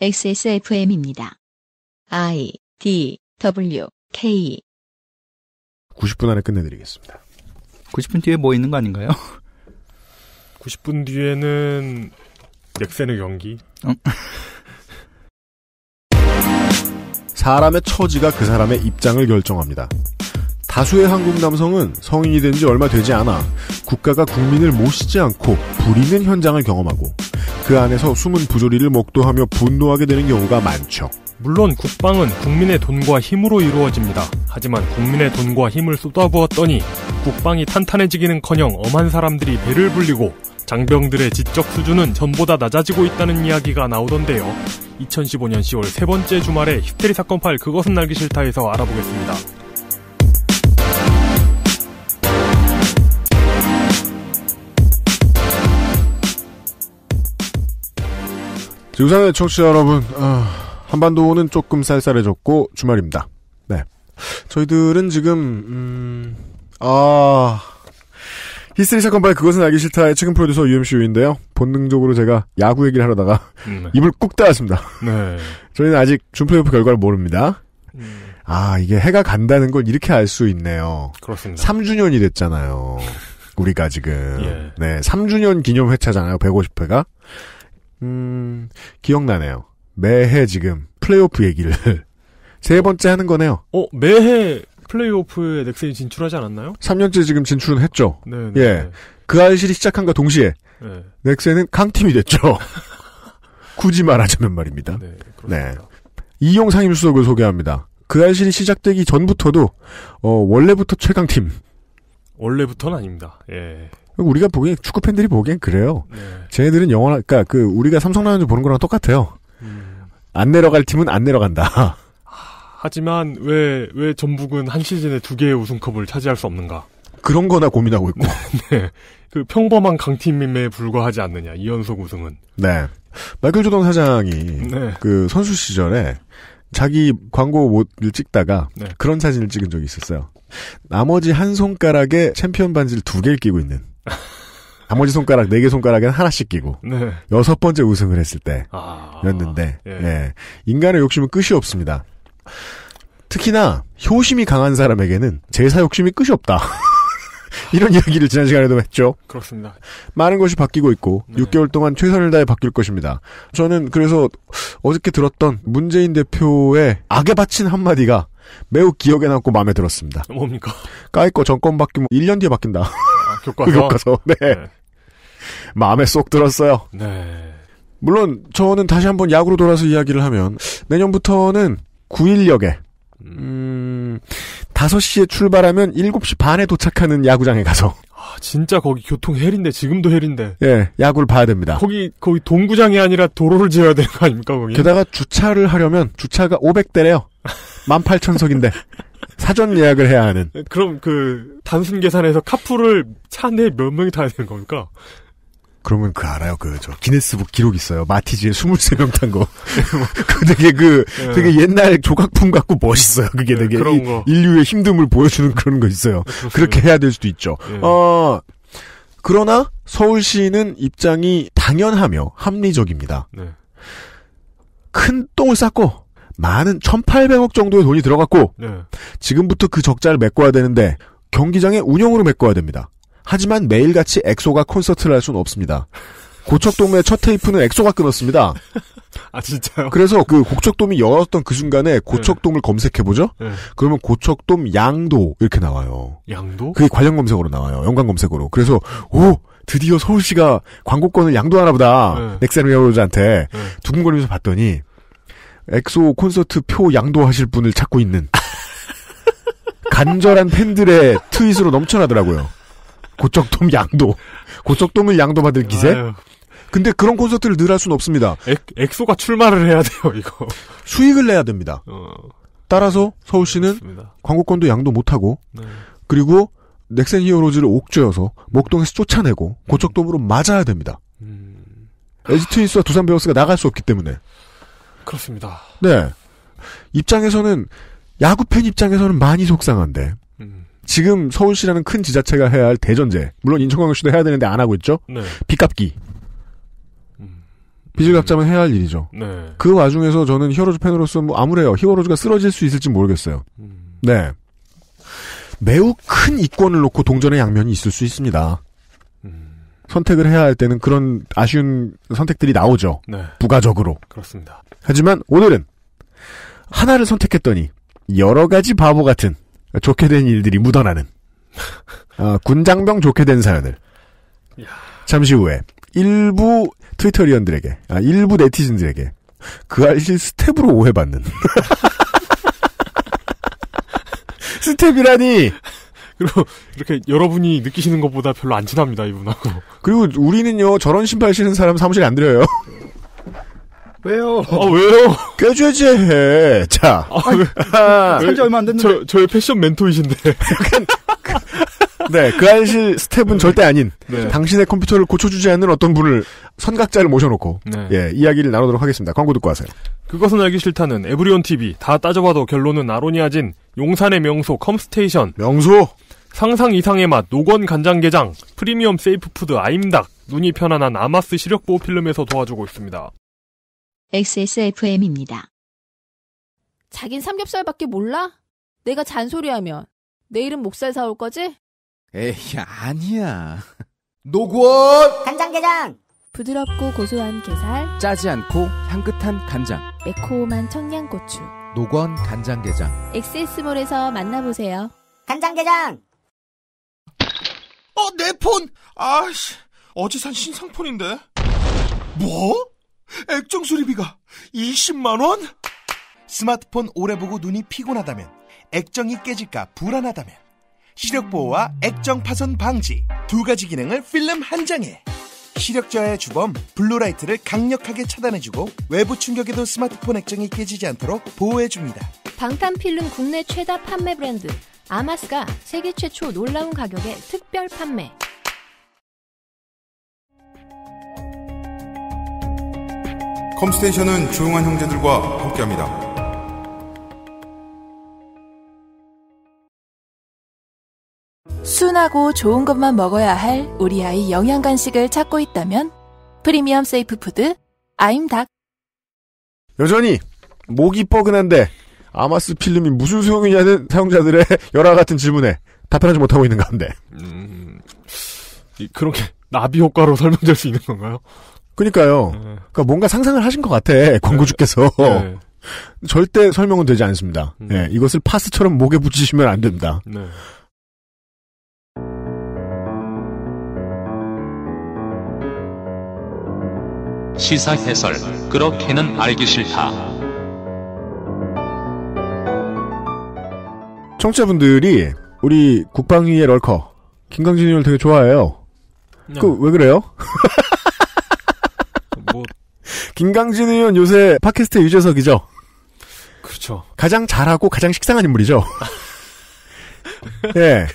XSFM입니다. I D W K 90분 안에 끝내드리겠습니다. 90분 뒤에 뭐 있는 거 아닌가요? 90분 뒤에는 넥센의 경기. 어? 사람의 처지가 그 사람의 입장을 결정합니다. 다수의 한국 남성은 성인이 된 지 얼마 되지 않아 국가가 국민을 모시지 않고 부리는 현장을 경험하고 그 안에서 숨은 부조리를 목도하며 분노하게 되는 경우가 많죠. 물론 국방은 국민의 돈과 힘으로 이루어집니다. 하지만 국민의 돈과 힘을 쏟아부었더니 국방이 탄탄해지기는커녕 엄한 사람들이 배를 불리고 장병들의 지적 수준은 전보다 낮아지고 있다는 이야기가 나오던데요. 2015년 10월 세 번째 주말에 히스테리 사건 파 그것은 날기 싫다에서 알아보겠습니다. 지구상의 청취자 여러분, 아, 한반도는 조금 쌀쌀해졌고 주말입니다. 네, 저희들은 지금 음, 아 히스리 사건 파일 그것은 알기 싫다의 책임 프로듀서 UMC 유인데요. 본능적으로 제가 야구 얘기를 하려다가 음. 입을 꾹 닫았습니다. 네. 저희는 아직 준플레이오프 결과를 모릅니다. 음. 아 이게 해가 간다는 걸 이렇게 알 수 있네요. 그렇습니다. 3주년이 됐잖아요. 우리가 지금 예. 네 3주년 기념 회차잖아요. 150회가 음, 기억나네요. 매해 지금 플레이오프 얘기를 세 번째 하는 거네요. 어, 매해 플레이오프에 넥센이 진출하지 않았나요? 3년째 지금 진출은 했죠. 네. 네 예. 네. 그 알실이 시작한것 동시에 네. 넥센은 강팀이 됐죠. 굳이 말하자면 말입니다. 네. 네. 이용 상임수석을 소개합니다. 그 알실이 시작되기 전부터도 어, 원래부터 최강팀. 원래부터는 아닙니다. 예. 우리가 보기엔 축구 팬들이 보기엔 그래요. 네. 쟤네들은 영원 그러니까 그 우리가 삼성라이온즈 보는 거랑 똑같아요. 음. 안 내려갈 팀은 안 내려간다. 아, 하지만 왜 왜 전북은 한 시즌에 두 개의 우승컵을 차지할 수 없는가? 그런 거나 고민하고 있고. 네. 그 평범한 강팀임에 불과하지 않느냐. 이연속 우승은. 네. 마이클 조던 사장이 네. 그 선수 시절에 자기 광고 옷을 찍다가 네. 그런 사진을 찍은 적이 있었어요. 나머지 한 손가락에 챔피언 반지를 두 개를 끼고 있는. 나머지 손가락 네 개손가락에 하나씩 끼고 네. 여섯 번째 우승을 했을 때였는데 아, 예. 예. 인간의 욕심은 끝이 없습니다. 특히나 효심이 강한 사람에게는 제사 욕심이 끝이 없다. 이런 이야기를 지난 시간에도 했죠. 그렇습니다. 많은 것이 바뀌고 있고 네. 6개월 동안 최선을 다해 바뀔 것입니다. 저는 그래서 어저께 들었던 문재인 대표의 악에 바친 한마디가 매우 기억에 남고 마음에 들었습니다. 뭡니까? 까이거 정권 바뀌면 1년 뒤에 바뀐다. 교과서. 교과서. 네. 네. 마음에 쏙 들었어요. 네. 물론 저는 다시 한번 야구로 돌아서 이야기를 하면 내년부터는 9인력에 음, 5시에 출발하면 7시 반에 도착하는 야구장에 가서 아, 진짜 거기 교통 헬인데 지금도 헬인데. 예, 야구를 봐야 됩니다. 거기 거기 동구장이 아니라 도로를 지어야 되는 거 아닙니까 거기? 게다가 주차를 하려면 주차가 500대래요. 18,000석인데. 사전 예약을 해야 하는. 네, 그럼 그 단순 계산해서 카풀을 차 내에 몇 명이 타야 되는 겁니까? 그러면 그 알아요. 그저 기네스북 기록 있어요. 마티즈에 23명 탄 거. 그 되게 그 네. 되게 옛날 조각품 같고 멋있어요. 그게 네, 되게 그 인류의 힘듦을 보여주는 그런 거 있어요. 네, 그렇게 해야 될 수도 있죠. 네. 어 그러나 서울시는 입장이 당연하며 합리적입니다. 네. 큰 똥을 쌌고 많은 1,800억 정도의 돈이 들어갔고 네. 지금부터 그 적자를 메꿔야 되는데 경기장의 운영으로 메꿔야 됩니다. 하지만 매일같이 엑소가 콘서트를 할 수는 없습니다. 고척돔의 첫 테이프는 엑소가 끊었습니다. 아 진짜요? 그래서 그 고척돔이 열었던 그 순간에 고척돔을 네. 검색해 보죠. 네. 그러면 고척돔 양도 이렇게 나와요. 양도? 그게 관련 검색으로 나와요. 연관 검색으로. 그래서 오 드디어 서울시가 광고권을 양도하나 보다. 네. 넥센 웨어로즈한테 네. 두근거리면서 봤더니 엑소 콘서트 표 양도하실 분을 찾고 있는 간절한 팬들의 트윗으로 넘쳐나더라고요. 고척돔 양도. 고척돔을 양도받을 기세? 근데 그런 콘서트를 늘 할 수는 없습니다. 엑, 소가 출마를 해야 돼요, 이거. 수익을 내야 됩니다. 어. 따라서 서울시는 그렇습니다. 광고권도 양도 못하고, 네. 그리고 넥센 히어로즈를 옥죄어서 목동에서 쫓아내고 고척돔으로 맞아야 됩니다. 음. 에지트윈스와 두산 베어스가 나갈 수 없기 때문에. 그렇습니다. 네. 입장에서는 야구 팬 입장에서는 많이 속상한데 음. 지금 서울시라는 큰 지자체가 해야 할 대전제 물론 인천광역시도 해야 되는데 안 하고 있죠. 네. 빚갚기. 음. 빚을 갚자면 해야 할 일이죠. 네. 그 와중에서 저는 히어로즈 팬으로서 뭐 아무래요. 히어로즈가 쓰러질 수 있을지 모르겠어요. 음. 네. 매우 큰 이권을 놓고 동전의 양면이 있을 수 있습니다. 선택을 해야 할 때는 그런 아쉬운 선택들이 나오죠. 네. 부가적으로. 그렇습니다. 하지만 오늘은 하나를 선택했더니 여러 가지 바보 같은 좋게 된 일들이 묻어나는 아, 군장병 좋게 된 사연을 야. 잠시 후에 일부 트위터리언들에게 아, 일부 네티즌들에게 그알씨 스텝으로 오해받는 스텝이라니 그리고 이렇게 여러분이 느끼시는 것보다 별로 안 친합니다 이분하고. 그리고 우리는요 저런 신발 신은 사람 사무실에 안 들여요. 왜요? 아 왜요? 꾀죄죄해. 자, 아, 왜, 아, 지 얼마 안 됐는데. 저, 저의 패션 멘토이신데. 네, 그 알실 스텝은 네. 절대 아닌 네. 당신의 컴퓨터를 고쳐주지 않는 어떤 분을 선각자를 모셔놓고 네. 예 이야기를 나누도록 하겠습니다. 광고 듣고 하세요. 그것은 알기 싫다는 에브리온 TV 다 따져봐도 결론은 아로니아진 용산의 명소 컴스테이션 명소 상상 이상의 맛, 노건 간장게장, 프리미엄 세이프푸드 아임닭, 눈이 편안한 아마스 시력보호 필름에서 도와주고 있습니다. XSFM입니다. 자긴 삼겹살밖에 몰라? 내가 잔소리하면 내일은 목살 사올 거지? 에이 아니야. 노건 간장게장 부드럽고 고소한 게살 짜지 않고 향긋한 간장 매콤한 청양고추 노건 간장게장 x s 몰에서 만나보세요. 간장게장 어, 내 폰! 아씨, 어제 산 신상폰인데. 뭐? 액정 수리비가 20만원? 스마트폰 오래 보고 눈이 피곤하다면, 액정이 깨질까 불안하다면, 시력 보호와 액정 파손 방지 두 가지 기능을 필름 한 장에. 시력 저하의 주범 블루라이트를 강력하게 차단해주고 외부 충격에도 스마트폰 액정이 깨지지 않도록 보호해줍니다. 방탄 필름 국내 최다 판매 브랜드 아마스가 세계 최초 놀라운 가격에 특별 판매. 컴스테이션은 조용한 형제들과 함께합니다. 순하고 좋은 것만 먹어야 할 우리 아이 영양 간식을 찾고 있다면 프리미엄 세이프 푸드 아임닭 여전히 목이 뻐근한데 아마스 필름이 무슨 소용이냐는 사용자들의 여러 같은 질문에 답변하지 못하고 있는 가운데. 음, 그렇게 나비 효과로 설명될 수 있는 건가요? 그니까요. 네. 그니까 뭔가 상상을 하신 것 같아 광고주께서. 네. 네. 절대 설명은 되지 않습니다. 음. 네, 이것을 파스처럼 목에 붙이시면 안 됩니다. 네. 시사 해설 그렇게는 알기 싫다. 청취자분들이 우리 국방위의 럴커 김강진 의원을 되게 좋아해요. 네. 그왜 그래요? 뭐 김강진 의원 요새 팟캐스트 유재석이죠. 그렇죠. 가장 잘하고 가장 식상한 인물이죠. 예. 네.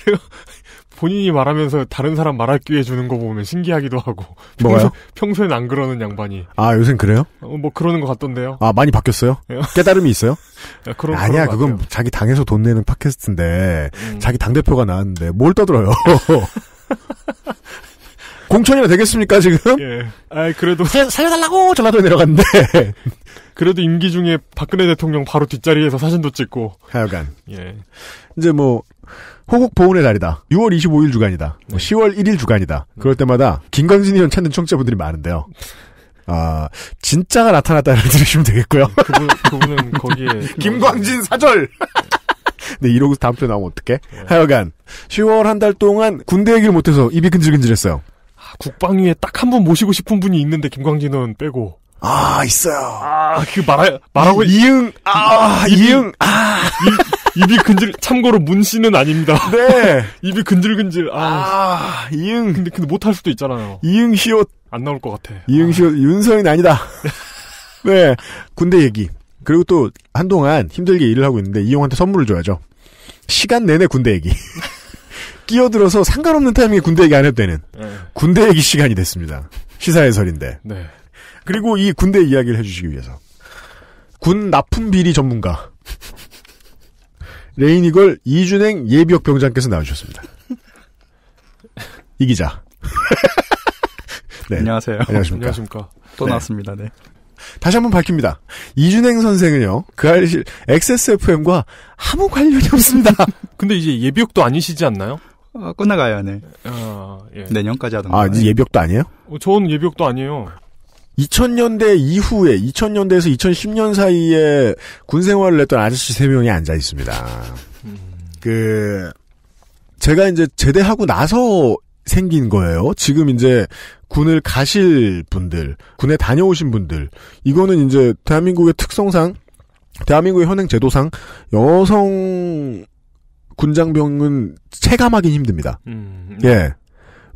본인이 말하면서 다른 사람 말할 기회 주는 거 보면 신기하기도 하고. 뭐요? 평소, 엔안 그러는 양반이. 아, 요새 그래요? 어, 뭐 그러는 것 같던데요. 아, 많이 바뀌었어요? 예. 깨달음이 있어요? 야, 아, 그런, 아니야, 그런 그건 자기 당에서 돈 내는 팟캐스트인데, 음. 자기 당대표가 나왔는데, 뭘 떠들어요? 공천이나 되겠습니까, 지금? 예. 아 그래도. 살, 살려달라고! 전화도 내려갔는데. 그래도 임기 중에 박근혜 대통령 바로 뒷자리에서 사진도 찍고. 하여간. 예. 이제 뭐, 호국 보훈의 달이다. 6월 25일 주간이다. 뭐 네. 10월 1일 주간이다. 그럴 때마다 김광진 의원 찾는 청자분들이 취 많은데요. 아 진짜가 나타났다는 들으시면 되겠고요. 네, 그분, 그분은 거기에 김광진 사절. 근데 네. 네, 이러고 다음 주에 나오면 어떡해? 네. 하여간 10월 한 달 동안 군대 얘기를 못해서 입이 근질근질했어요. 아, 국방위에 딱 한 분 모시고 싶은 분이 있는데 김광진 의원 빼고. 아 있어요. 아그 말하 말하고 이응 아 이응 아. 이, 이응, 아. 이, 입이 근질. 참고로 문 씨는 아닙니다. 네. 입이 근질근질. 아, 아 이응. 근데 근데 못할 수도 있잖아요. 이응 시옷 안 나올 것 같아. 이응 아. 시옷 아. 윤서인 아니다. 네. 군대 얘기. 그리고 또 한동안 힘들게 일을 하고 있는데 이용한테 선물을 줘야죠. 시간 내내 군대 얘기. 끼어들어서 상관없는 타이밍에 군대 얘기 안 해도 되는 네. 군대 얘기 시간이 됐습니다. 시사해설인데. 네. 그리고 이 군대 이야기를 해주시기 위해서 군 납품 비리 전문가 레인이걸 이준행 예비역 병장께서 나와주셨습니다. 이 기자. 네. 안녕하세요. 안녕하십니까. 안녕하십니까. 네. 또 네. 나왔습니다. 네. 다시 한번 밝힙니다. 이준행 선생은요, 그아 알실 XSFM과 아무 관련이 없습니다. 근데 이제 예비역도 아니시지 않나요? 어, 끝나가야 하네. 어, 아, 예. 내년까지 하던가. 아, 이제 예비역도 아니에요? 어, 저는 예비역도 아니에요. 2000년대 이후에 2000년대에서 2010년 사이에 군 생활을 했던 아저씨 세 명이 앉아 있습니다. 그 제가 이제 제대하고 나서 생긴 거예요. 지금 이제 군을 가실 분들, 군에 다녀오신 분들, 이거는 이제 대한민국의 특성상, 대한민국의 현행 제도상 여성 군장병은 체감하기 힘듭니다. 음, 음. 예.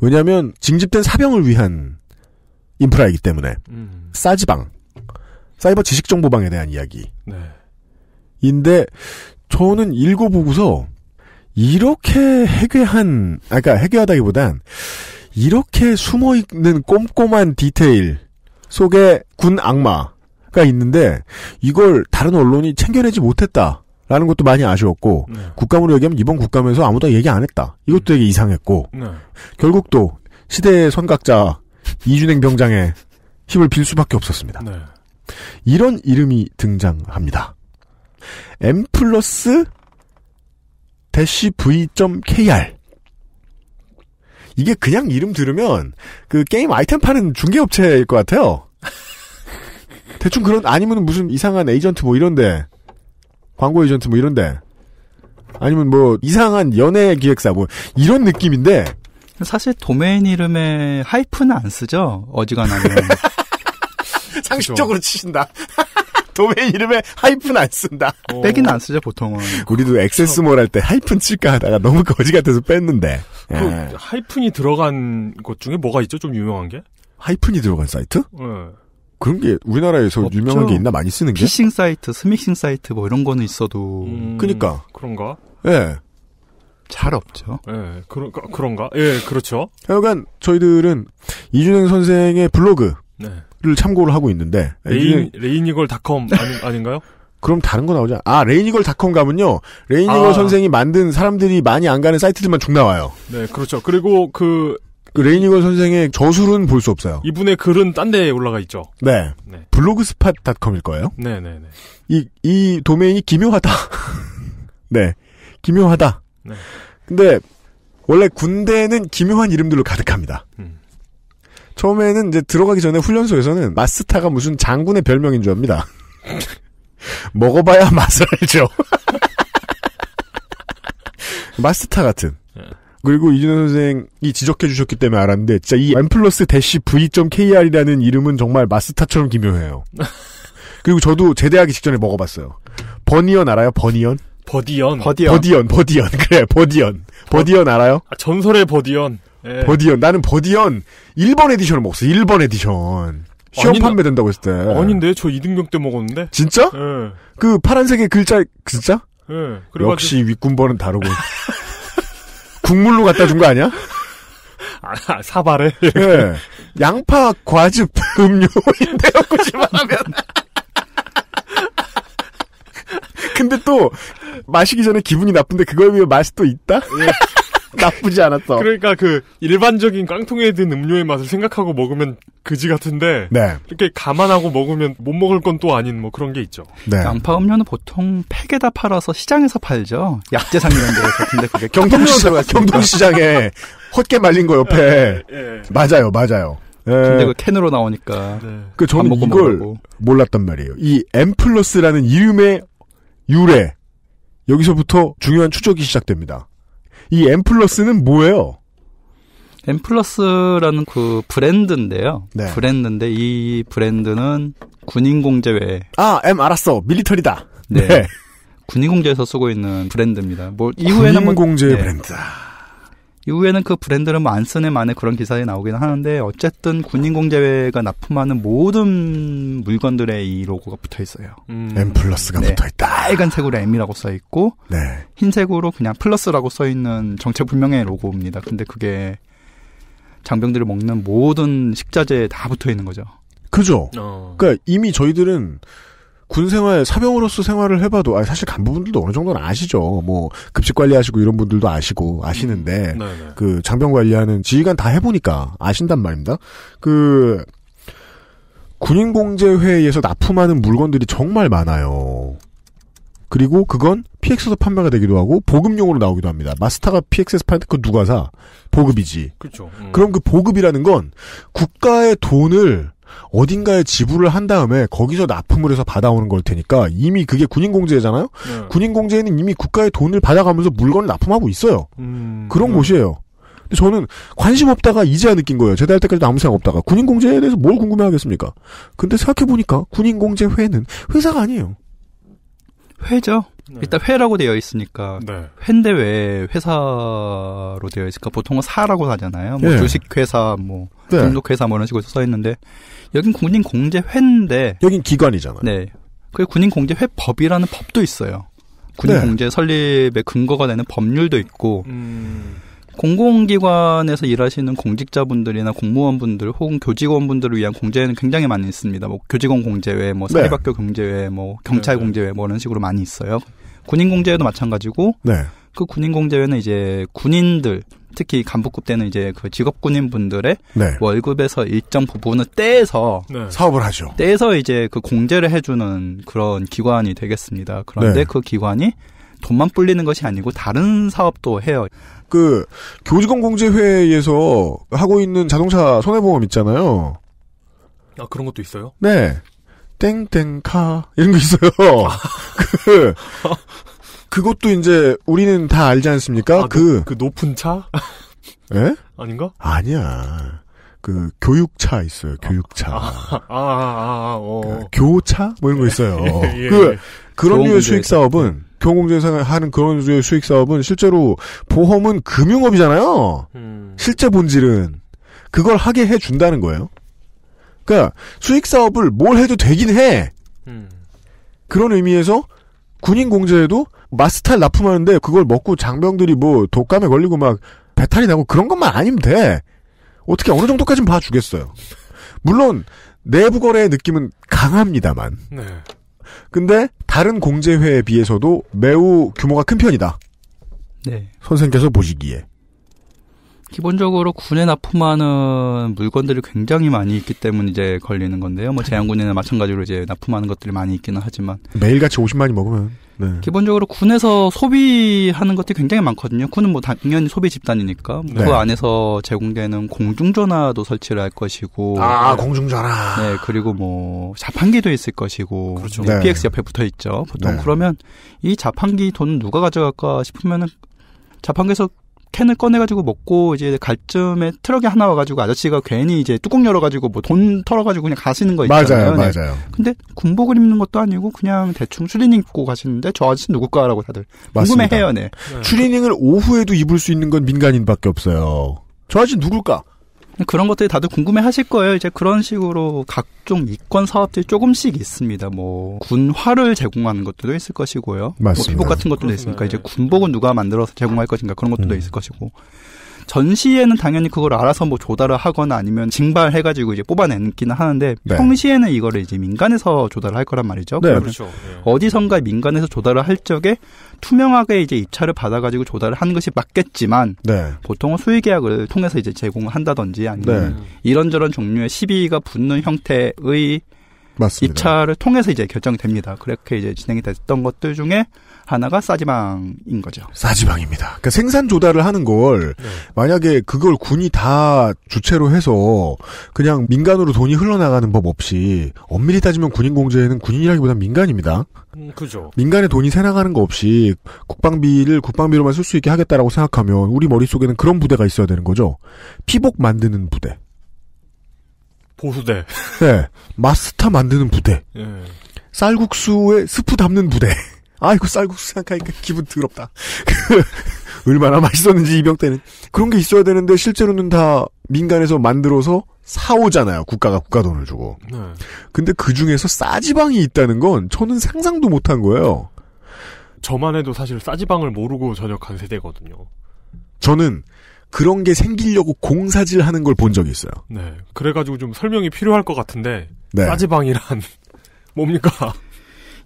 왜냐하면 징집된 사병을 위한 인프라이기 때문에 음. 싸지방 사이버 지식 정보방에 대한 이야기. 네. 인데 저는 읽어보고서 이렇게 해괴한 아그니까 해괴하다기보단 이렇게 숨어 있는 꼼꼼한 디테일 속에 군 악마가 있는데 이걸 다른 언론이 챙겨내지 못했다. 라는 것도 많이 아쉬웠고 네. 국감으로 얘기하면 이번 국감에서 아무도 얘기 안 했다. 이것도 되게 이상했고 네. 결국 또 시대의 선각자 이준행 병장의 힘을 빌 수밖에 없었습니다. 네. 이런 이름이 등장합니다. M 플러스 대시 V.kr 이게 그냥 이름 들으면 그 게임 아이템 파는 중개업체일 것 같아요. 대충 그런 아니면 무슨 이상한 에이전트 뭐 이런데 광고 에이전트 뭐 이런데 아니면 뭐 이상한 연애 기획사 뭐 이런 느낌인데 사실 도메인 이름에 하이픈안 쓰죠. 어지간하면. 상식적으로 치신다. 도메인 이름에 하이픈 안 쓴다. 어. 빼기는 안 쓰죠, 보통은. 우리도 액세스몰 할 때 하이픈 칠까 하다가 너무 거지 같아서 뺐는데. 그 예. 하이픈이 들어간 것 중에 뭐가 있죠? 좀 유명한 게? 하이픈이 들어간 사이트? 예. 그런 게 우리나라에서 없죠. 유명한 게 있나 많이 쓰는 게? 피싱 사이트, 스미싱 사이트 뭐 이런 거는 있어도. 음, 그니까. 그런가? 예. 잘 없죠. 예, 그런, 그, 그런가? 예, 그렇죠. 하여간 저희들은 이준영 선생의 블로그를 네. 참고를 하고 있는데. 아, 레인, 레인이걸닷컴 아닌, 가요 그럼 다른 거나오죠 아, 레이니걸닷컴 가면요. 레이니걸 아. 선생이 만든 사람들이 많이 안 가는 사이트들만 쭉 나와요. 네, 그렇죠. 그리고 그, 그 레이니걸 선생의 저술은 볼 수 없어요. 이분의 글은 딴 데에 올라가 있죠. 네. 네. 블로그스팟닷컴일 거예요. 네네네. 네, 네. 이, 이 도메인이 기묘하다. 네. 기묘하다. 네. 근데 원래 군대는 기묘한 이름들로 가득합니다. 음. 처음에는 이제 들어가기 전에 훈련소에서는 마스타가 무슨 장군의 별명인 줄 압니다. 먹어봐야 맛을 알죠. 마스타 같은. 네. 그리고 이준호 선생이 지적해 주셨기 때문에 알았는데 진짜 이 M 플러스 대시 V.KR이라는 이름은 정말 마스타처럼 기묘해요. 그리고 저도 제대하기 직전에 먹어봤어요. 버니언 알아요? 버니언? 버디언. 버디언. 버디언, 버디언. 그래, 버디언. 버디언 알아요? 아, 전설의 버디언. 예. 버디언. 나는 버디언 1번 에디션을 먹었어. 1번 에디션. 시험 아니, 판매된다고 했을 때. 아닌데? 저 2등병 때 먹었는데? 진짜? 예. 그 파란색의 글자, 진짜? 예. 그래고 역시 윗군번은 다르고. 국물로 갖다 준 거 아니야? 아, 아 사발에. 예. 양파 과즙 음료인데요, 굳이 말하면. 근데 또 마시기 전에 기분이 나쁜데 그거에 비해 맛이 또 있다? 예. 나쁘지 않았어. 그러니까 그 일반적인 깡통에 든 음료의 맛을 생각하고 먹으면 그지 같은데 네. 이렇게 감안하고 먹으면 못 먹을 건 또 아닌 뭐 그런 게 있죠. 네. 양파 그러니까 음료는 보통 팩에다 팔아서 시장에서 팔죠. 약재상 이런 데같은데 그게 경동시장 경동시장에 헛개 말린 거 옆에 예, 예. 맞아요, 맞아요. 예. 근데 그 캔으로 나오니까 네. 그 저는 이걸 먹고. 몰랐단 말이에요. 이 M 플러스라는 이름의 유래. 여기서부터 중요한 추적이 시작됩니다. 이 엠플러스는 뭐예요? 엠플러스라는 그 브랜드인데요. 네. 브랜드인데 이 브랜드는 군인공제회. 아, M 알았어. 밀리터리다. 네. 네. 군인공제에서 쓰고 있는 브랜드입니다. 뭐 이후에는 군인공제 뭐, 네. 브랜드다. 이후에는 그브랜드를뭐 안쓰네 만에 그런 기사에 나오긴 하는데 어쨌든 군인공제회가 납품하는 모든 물건들의 이 로고가 붙어 있어요. 음. M 플러스가 네. 붙어 있다. 빨간색으로 M이라고 써 있고 네. 흰색으로 그냥 플러스라고 써 있는 정체불명의 로고입니다. 근데 그게 장병들을 먹는 모든 식자재에 다 붙어 있는 거죠. 그죠. 어. 그러니까 이미 저희들은 군 생활, 사병으로서 생활을 해봐도, 아, 사실 간부분들도 어느 정도는 아시죠. 뭐, 급식 관리하시고 이런 분들도 아시고, 아시는데, 음, 네, 네. 그, 장병 관리하는 지휘관 다 해보니까 아신단 말입니다. 그, 군인공제회에서 납품하는 물건들이 정말 많아요. 그리고 그건 p x 에서 판매가 되기도 하고 보급용으로 나오기도 합니다. 마스터가 PX에서 판때그 누가 사? 보급이지. 그렇죠. 음. 그럼 그 보급이라는 건 국가의 돈을 어딘가에 지불을 한 다음에 거기서 납품을 해서 받아오는 걸 테니까 이미 그게 군인공제잖아요. 네. 군인공제는 이미 국가의 돈을 받아가면서 물건을 납품하고 있어요. 음, 그런 음. 곳이에요. 근데 저는 관심 없다가 이제야 느낀 거예요. 제대할 때까지도 아무 생각 없다가 군인공제에 대해서 뭘 궁금해하겠습니까? 근데 생각해 보니까 군인공제회는 회사가 아니에요. 회죠. 네. 일단 회라고 되어 있으니까 네. 회인데 왜 회사로 되어 있을까? 보통은 사라고 하잖아요. 뭐 네. 주식회사, 뭐 네. 등록회사 뭐 이런 식으로 써 있는데 여긴 군인공제회인데 여긴 기관이잖아요. 네. 그 군인공제회법이라는 법도 있어요. 군인공제 네. 설립의 근거가 되는 법률도 있고 음... 공공기관에서 일하시는 공직자분들이나 공무원분들 혹은 교직원분들을 위한 공제는 굉장히 많이 있습니다. 뭐 교직원 공제회, 뭐 네. 사립학교 네. 공제회, 뭐 네, 경찰 네. 공제회 뭐 이런 식으로 많이 있어요. 군인 공제회도 마찬가지고 네. 그 군인 공제회는 이제 군인들 특히 간부급 때는 이제 그 직업 군인 분들의 네. 월급에서 일정 부분을 떼서 네. 사업을 하죠. 떼서 이제 그 공제를 해주는 그런 기관이 되겠습니다. 그런데 네. 그 기관이 돈만 불리는 것이 아니고 다른 사업도 해요. 그 교직원 공제회에서 하고 있는 자동차 손해보험 있잖아요. 아 그런 것도 있어요? 네. 땡땡카 이런 거 있어요. 아. 그 그것도 이제 우리는 다 알지 않습니까? 아, 그, 그 높은 차? 예? 아닌가? 아니야. 그 교육차 있어요. 교육차. 아, 아, 아, 아 어. 그 교차 뭐 이런 거 있어요. 예, 예, 그 예. 그런 류의 수익 사업은 경공정에서 네. 하는 그런 류의 수익 사업은 실제로 보험은 금융업이잖아요. 음. 실제 본질은 그걸 하게 해 준다는 거예요. 그러니까 수익 사업을 뭘 해도 되긴 해. 음. 그런 의미에서 군인 공제에도 마스탈 납품하는데 그걸 먹고 장병들이 뭐 독감에 걸리고 막 배탈이 나고 그런 것만 아니면 돼. 어떻게 어느 정도까진 봐주겠어요. 물론 내부 거래의 느낌은 강합니다만. 네. 근데 다른 공제회에 비해서도 매우 규모가 큰 편이다. 네. 선생께서 님 보시기에. 기본적으로 군에 납품하는 물건들이 굉장히 많이 있기 때문에 이제 걸리는 건데요. 뭐 재향군에는 마찬가지로 이제 납품하는 것들이 많이 있기는 하지만 매일같이 50만이 먹으면 네. 기본적으로 군에서 소비하는 것들이 굉장히 많거든요. 군은 뭐 당연히 소비 집단이니까 뭐 네. 그 안에서 제공되는 공중전화도 설치를 할 것이고 아 네. 공중전화 네 그리고 뭐 자판기도 있을 것이고 그렇죠. 네. PX 옆에 붙어 있죠. 보통 네. 그러면 이 자판기 돈 누가 가져갈까 싶으면은 자판기에서 캔을 꺼내가지고 먹고 이제 갈 쯤에 트럭이 하나 와가지고 아저씨가 괜히 이제 뚜껑 열어가지고 뭐 돈 털어가지고 그냥 가시는 거 있잖아요. 맞아요, 네. 맞아요. 근데 군복을 입는 것도 아니고 그냥 대충 추리닝 입고 가시는데 저 아저씨 누굴까라고 다들 궁금해해요, 네. 네. 추리닝을 오후에도 입을 수 있는 건 민간인밖에 없어요. 저 아저씨 누굴까? 그런 것들이 다들 궁금해 하실 거예요. 이제 그런 식으로 각종 이권 사업들이 조금씩 있습니다. 뭐 군화를 제공하는 것들도 있을 것이고요. 뭐 맞습니다. 뭐 피복 같은 것도그 있으니까 이제 군복은 네. 누가 만들어서 제공할 것인가 그런 것도 음. 있을 것이고 전시에는 당연히 그걸 알아서 뭐 조달을 하거나 아니면 징발해가지고 이제 뽑아내기는 하는데 네. 평시에는 이거를 이제 민간에서 조달을 할 거란 말이죠. 네. 그렇죠. 네. 어디선가 민간에서 조달을 할 적에 투명하게 이제 입찰을 받아가지고 조달을 하는 것이 맞겠지만 네. 보통은 수의 계약을 통해서 이제 제공을 한다든지 아니면 네. 이런저런 종류의 시비가 붙는 형태의 맞습니다. 입찰을 통해서 이제 결정됩니다. 그렇게 이제 진행이 됐던 것들 중에 하나가 싸지방인 거죠. 싸지방입니다. 그러니까 생산 조달을 하는 걸 네. 만약에 그걸 군이 다 주체로 해서 그냥 민간으로 돈이 흘러나가는 법 없이 엄밀히 따지면 군인 공제는 군인이라기보다 는 민간입니다. 음, 그죠. 민간의 돈이 새나가는 거 없이 국방비를 국방비로만 쓸 수 있게 하겠다라고 생각하면 우리 머릿속에는 그런 부대가 있어야 되는 거죠. 피복 만드는 부대. 보수대. 네. 마스터 만드는 부대. 예. 쌀국수에 스프 담는 부대. 아이고 쌀국수 생각하니까 기분 더럽다. 얼마나 맛있었는지 이병 때는 그런 게 있어야 되는데 실제로는 다 민간에서 만들어서 사오잖아요. 국가가 국가 돈을 주고. 네. 근데 그 중에서 싸지방이 있다는 건 저는 상상도 못한 거예요. 저만 해도 사실 싸지방을 모르고 전역한 세대거든요. 저는 그런 게 생기려고 공사질 하는 걸 본 적이 있어요. 네. 그래가지고 좀 설명이 필요할 것 같은데. 네. 싸지방이란 뭡니까?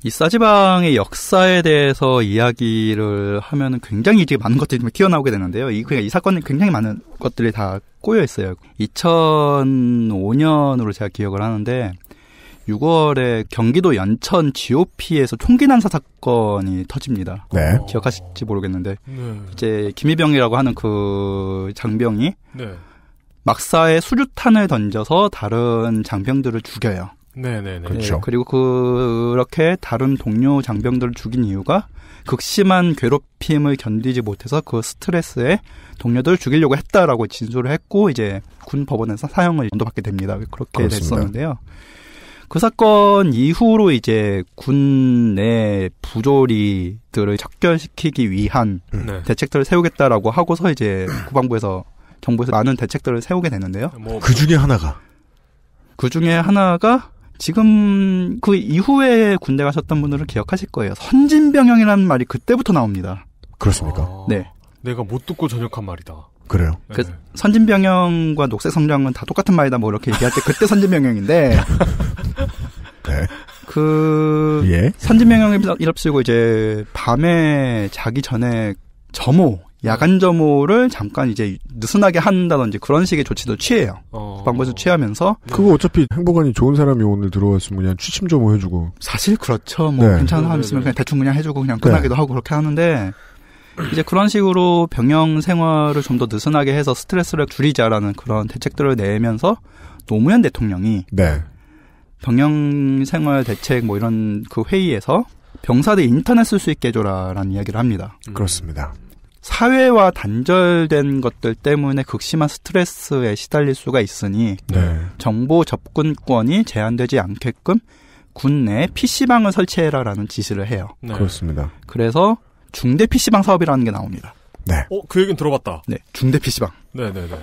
이 싸지방의 역사에 대해서 이야기를 하면 굉장히 이제 많은 것들이 튀어나오게 되는데요. 이, 그러니까 이사건이 굉장히 많은 것들이 다 꼬여 있어요. 2005년으로 제가 기억을 하는데 6월에 경기도 연천 GOP에서 총기 난사 사건이 터집니다. 네. 기억하실지 모르겠는데 네. 이제 김희병이라고 하는 그 장병이 네. 막사에 수류탄을 던져서 다른 장병들을 죽여요. 네네네. 그렇죠. 네, 그리고 그렇게 다른 동료 장병들을 죽인 이유가 극심한 괴롭힘을 견디지 못해서 그 스트레스에 동료들을 죽이려고 했다라고 진술을 했고 이제 군 법원에서 사형을 연도받게 됩니다. 그렇게 그렇습니다. 됐었는데요. 그 사건 이후로 이제 군내 부조리들을 척결시키기 위한 음. 네. 대책들을 세우겠다라고 하고서 이제 국방부에서 정부에서 많은 대책들을 세우게 되는데요. 뭐그 중에 하나가 그 중에 하나가 지금 그 이후에 군대 가셨던 분들은 기억하실 거예요. 선진병영이라는 말이 그때부터 나옵니다. 그렇습니까? 아, 네. 내가 못 듣고 전역한 말이다. 그래요. 네, 그 네. 선진병영과 녹색성장은 다 똑같은 말이다 뭐 이렇게 얘기할 때 그때 선진병영인데. 네. 그 예? 선진병영을 일합시고 이제 밤에 자기 전에 점호 야간 점호를 잠깐 이제 느슨하게 한다든지 그런 식의 조치도 취해요. 어... 방법에서 취하면서 네. 그거 어차피 행보관이 좋은 사람이 오늘 들어왔으면 그냥 취침 점호 해주고 사실 그렇죠. 뭐 네. 괜찮은 사람 네, 있으면 네. 그냥 대충 그냥 해주고 그냥 끝나기도 네. 하고 그렇게 하는데 이제 그런 식으로 병영 생활을 좀 더 느슨하게 해서 스트레스를 줄이자라는 그런 대책들을 내면서 노무현 대통령이 네. 병영 생활 대책 뭐 이런 그 회의에서 병사들 인터넷 쓸 수 있게 해줘라라는 이야기를 합니다. 그렇습니다. 사회와 단절된 것들 때문에 극심한 스트레스에 시달릴 수가 있으니 네. 정보 접근권이 제한되지 않게끔 군내 PC방을 설치해라라는 지시를 해요. 네. 그렇습니다. 그래서 중대 PC방 사업이라는 게 나옵니다. 네. 어, 그 얘기는 들어봤다. 네. 중대 PC방. 네, 네, 네.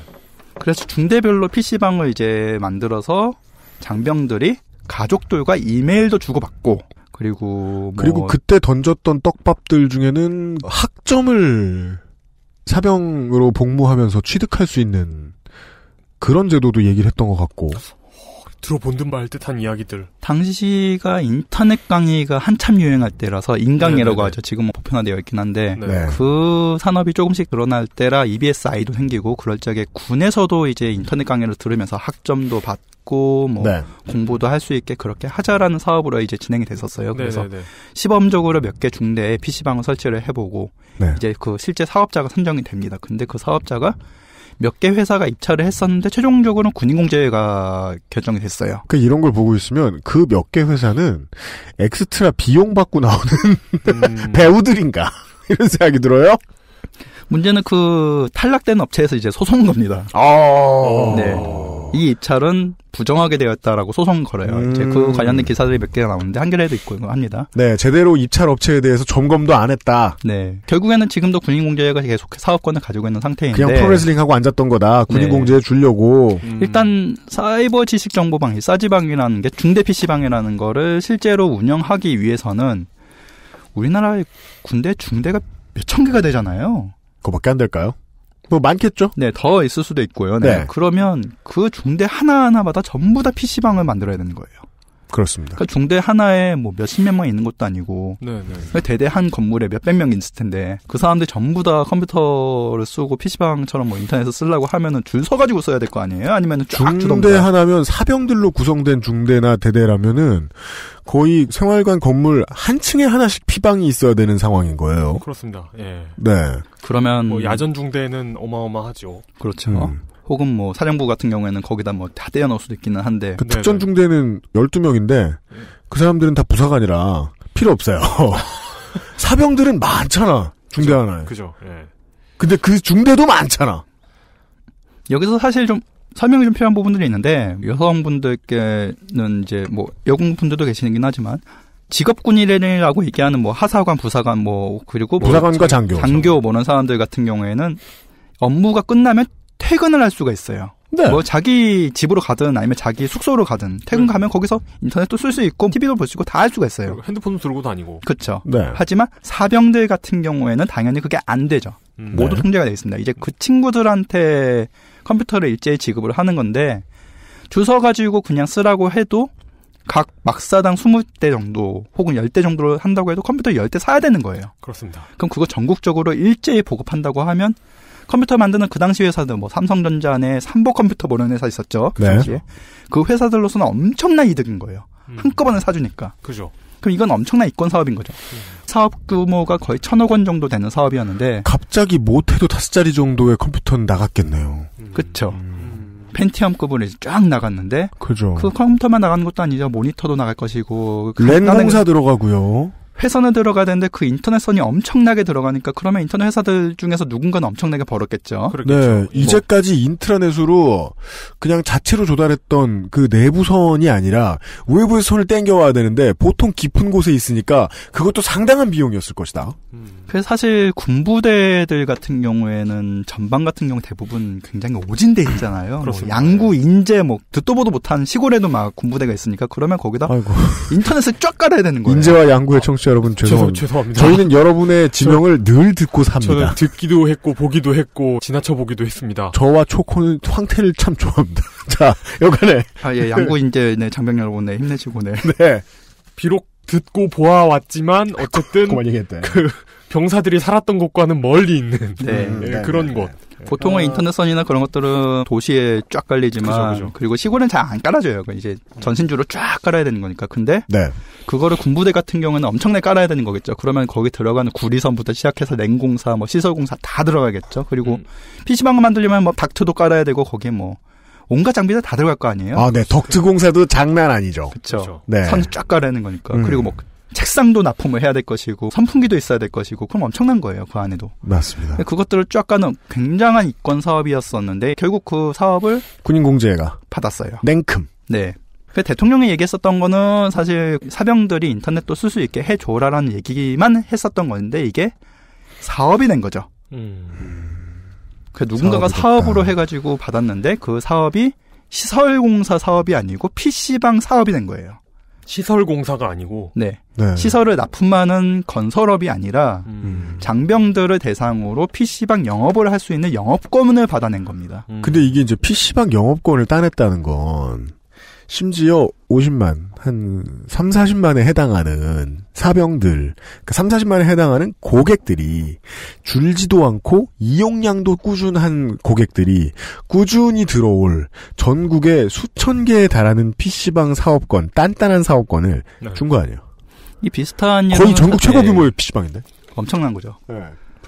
그래서 중대별로 PC방을 이제 만들어서 장병들이 가족들과 이메일도 주고받고 그리고 뭐 그리고 그때 던졌던 떡밥들 중에는 학점을 사병으로 복무하면서 취득할 수 있는 그런 제도도 얘기를 했던 것 같고 들어본 듯 말 듯한 이야기들. 당시가 인터넷 강의가 한참 유행할 때라서 인강이라고 하죠. 지금 은 보편화되어 있긴 한데 네. 네. 그 산업이 조금씩 늘어날 때라 EBS 아이도 생기고 그럴 적에 군에서도 이제 인터넷 강의를 들으면서 학점도 받고 뭐 네. 공부도 할 수 있게 그렇게 하자라는 사업으로 이제 진행이 됐었어요. 그래서 네네네. 시범적으로 몇 개 중대에 PC방을 설치를 해보고 네. 이제 그 실제 사업자가 선정이 됩니다. 근데 그 사업자가 몇개 회사가 입찰을 했었는데 최종적으로는 군인공제가 결정이 됐어요. 그 이런 걸 보고 있으면 그 몇 개 회사는 엑스트라 비용 받고 나오는 음... 배우들인가 이런 생각이 들어요. 문제는 그 탈락된 업체에서 이제 소송 겁니다. 아. 네. 이 입찰은 부정하게 되었다라고 소송 걸어요. 음. 이제 그 음. 관련된 기사들이 몇 개가 나오는데 한겨레도 있고 이거 합니다. 네, 제대로 입찰 업체에 대해서 점검도 안 했다. 네, 결국에는 지금도 군인 공제가 계속 사업권을 가지고 있는 상태인데 그냥 프로레슬링하고 앉았던 거다. 네. 군인 공제에 주려고 음. 일단 사이버 지식 정보 방위, 사지방이라는 게 중대 PC 방이라는 거를 실제로 운영하기 위해서는 우리나라의 군대 중대가 몇 천 개가 되잖아요. 그거밖에 안 될까요? 뭐 많겠죠? 네, 더 있을 수도 있고요. 네. 네. 그러면 그 중대 하나하나마다 전부 다 PC방을 만들어야 되는 거예요. 그렇습니다. 그러니까 중대 하나에 뭐 몇십 명만 있는 것도 아니고 네네. 네. 대대 한 건물에 몇백 명 있을 텐데 그 사람들 전부 다 컴퓨터를 쓰고 PC방처럼 뭐 인터넷을 쓰려고 하면은 줄 서가지고 써야 될 거 아니에요? 아니면 중대 하나면 사병들로 구성된 중대나 대대라면은 거의 생활관 건물 한 층에 하나씩 피방이 있어야 되는 상황인 거예요. 그렇습니다. 예. 네. 그러면 뭐 야전 중대는 어마어마하죠. 그렇죠. 음. 혹은 뭐 사령부 같은 경우에는 거기다 뭐 다 떼어 넣을 수도 있기는 한데 그 특전 중대는 12명인데 그 사람들은 다 부사관이라 필요 없어요. 사병들은 많잖아. 중대 하나 그죠. 예. 근데 그 중대도 많잖아. 여기서 사실 좀 설명이 좀 필요한 부분들이 있는데 여성분들께는 이제 뭐 여공분들도 계시긴 하지만 직업군인이라고 얘기하는 뭐 하사관, 부사관 뭐 그리고 뭐 부사관과 장교 장교 뭐는 사람들 같은 경우에는 업무가 끝나면 퇴근을 할 수가 있어요. 네. 뭐 자기 집으로 가든 아니면 자기 숙소로 가든 퇴근 네. 가면 거기서 인터넷도 쓸 수 있고 TV도 볼 수 있고 다 할 수가 있어요. 그러니까 핸드폰도 들고 다니고. 그렇죠. 네. 하지만 사병들 같은 경우에는 당연히 그게 안 되죠. 음. 모두 네. 통제가 되어 있습니다. 이제 그 친구들한테 컴퓨터를 일제히 지급을 하는 건데 주서 가지고 그냥 쓰라고 해도 각 막사당 20대 정도 혹은 10대 정도로 한다고 해도 컴퓨터 10대 사야 되는 거예요. 그렇습니다. 그럼 그거 전국적으로 일제히 보급한다고 하면 컴퓨터 만드는 그 당시 회사들 뭐 삼성전자 안에 삼보 컴퓨터 뭐이 회사 있었죠. 그 네. 당시에 그 회사들로서는 엄청난 이득인 거예요. 음. 한꺼번에 사주니까. 그죠. 그럼 이건 엄청난 이권 사업인 거죠. 음. 사업 규모가 거의 천억 원 정도 되는 사업이었는데 갑자기 못해도 다섯 자리 정도의 컴퓨터는 나갔겠네요. 음. 그렇죠. 펜티엄급으로 음. 이제 쫙 나갔는데 그죠. 그 컴퓨터만 나가는 것도 아니죠. 모니터도 나갈 것이고 랜 공사 들어가고요. 회선에 들어가야 되는데 그 인터넷선이 엄청나게 들어가니까 그러면 인터넷 회사들 중에서 누군가는 엄청나게 벌었겠죠. 그렇겠죠. 네, 뭐. 이제까지 인트라넷으로 그냥 자체로 조달했던 그 내부선이 아니라 외부의 선을 땡겨와야 되는데 보통 깊은 곳에 있으니까 그것도 상당한 비용이었을 것이다. 음. 그래서 사실 군부대들 같은 경우에는 전방 같은 경우 대부분 굉장히 오진데 있잖아요. 뭐 양구, 네. 인재뭐 듣도 보도 못한 시골에도 막 군부대가 있으니까 그러면 거기다 아이고. 인터넷을 쫙 깔아야 되는 거예요. 인재와 양구의 청취 여러분 죄송합니다. 죄송, 합니다 저희는 여러분의 지명을 저, 늘 듣고 삽니다. 저는 듣기도 했고 보기도 했고 지나쳐 보기도 했습니다. 저와 초코는 황태를 참 좋아합니다. 자, 여간에 아예 양구 이제 네 장병 여러분 네 힘내시고 네. 네. 비록 듣고 보아왔지만 어쨌든 그 병사들이 살았던 곳과는 멀리 있는 네, 예, 네, 그런 곳. 보통은 아. 인터넷선이나 그런 것들은 도시에 쫙 깔리지만 그죠, 그죠. 그리고 시골은 잘 안 깔아줘요. 그 이제 전신주로 쫙 깔아야 되는 거니까. 근데 네. 그거를 군부대 같은 경우는 엄청나게 깔아야 되는 거겠죠. 그러면 거기 들어가는 구리선부터 시작해서 냉공사, 뭐 시설공사 다 들어가겠죠. 그리고 음. PC방을 만들려면 뭐 닥트도 깔아야 되고 거기에 뭐 온갖 장비가 다 들어갈 거 아니에요? 아, 네. 덕트 공사도 장난 아니죠. 그렇죠. 네. 선쫙깔아야되는 거니까. 음. 그리고 뭐 책상도 납품을 해야 될 것이고 선풍기도 있어야 될 것이고 그럼 엄청난 거예요 그 안에도 맞습니다. 그것들을 쫙 가는 굉장한 이권 사업이었었는데 결국 그 사업을 군인공제가 받았어요. 냉큼. 네. 그 대통령이 얘기했었던 거는 사실 사병들이 인터넷도 쓸 수 있게 해줘라라는 얘기만 했었던 건데 이게 사업이 된 거죠. 음... 그 누군가가 사업으로 해가지고 받았는데 그 사업이 시설공사 사업이 아니고 PC방 사업이 된 거예요. 시설 공사가 아니고 네. 네. 시설을 납품하는 건설업이 아니라 음. 장병들을 대상으로 PC방 영업을 할 수 있는 영업권을 받아낸 겁니다. 음. 근데 이게 이제 PC방 영업권을 따냈다는 건 심지어 50만, 한 3, 40만에 해당하는 사병들, 그 3, 40만에 해당하는 고객들이 줄지도 않고 이용량도 꾸준한 고객들이 꾸준히 들어올 전국에 수천 개에 달하는 PC방 사업권, 딴딴한 사업권을 네. 준거 아니에요? 이 비슷한 거의 전국 사실... 최고 규모의 PC방인데? 엄청난 거죠. 네.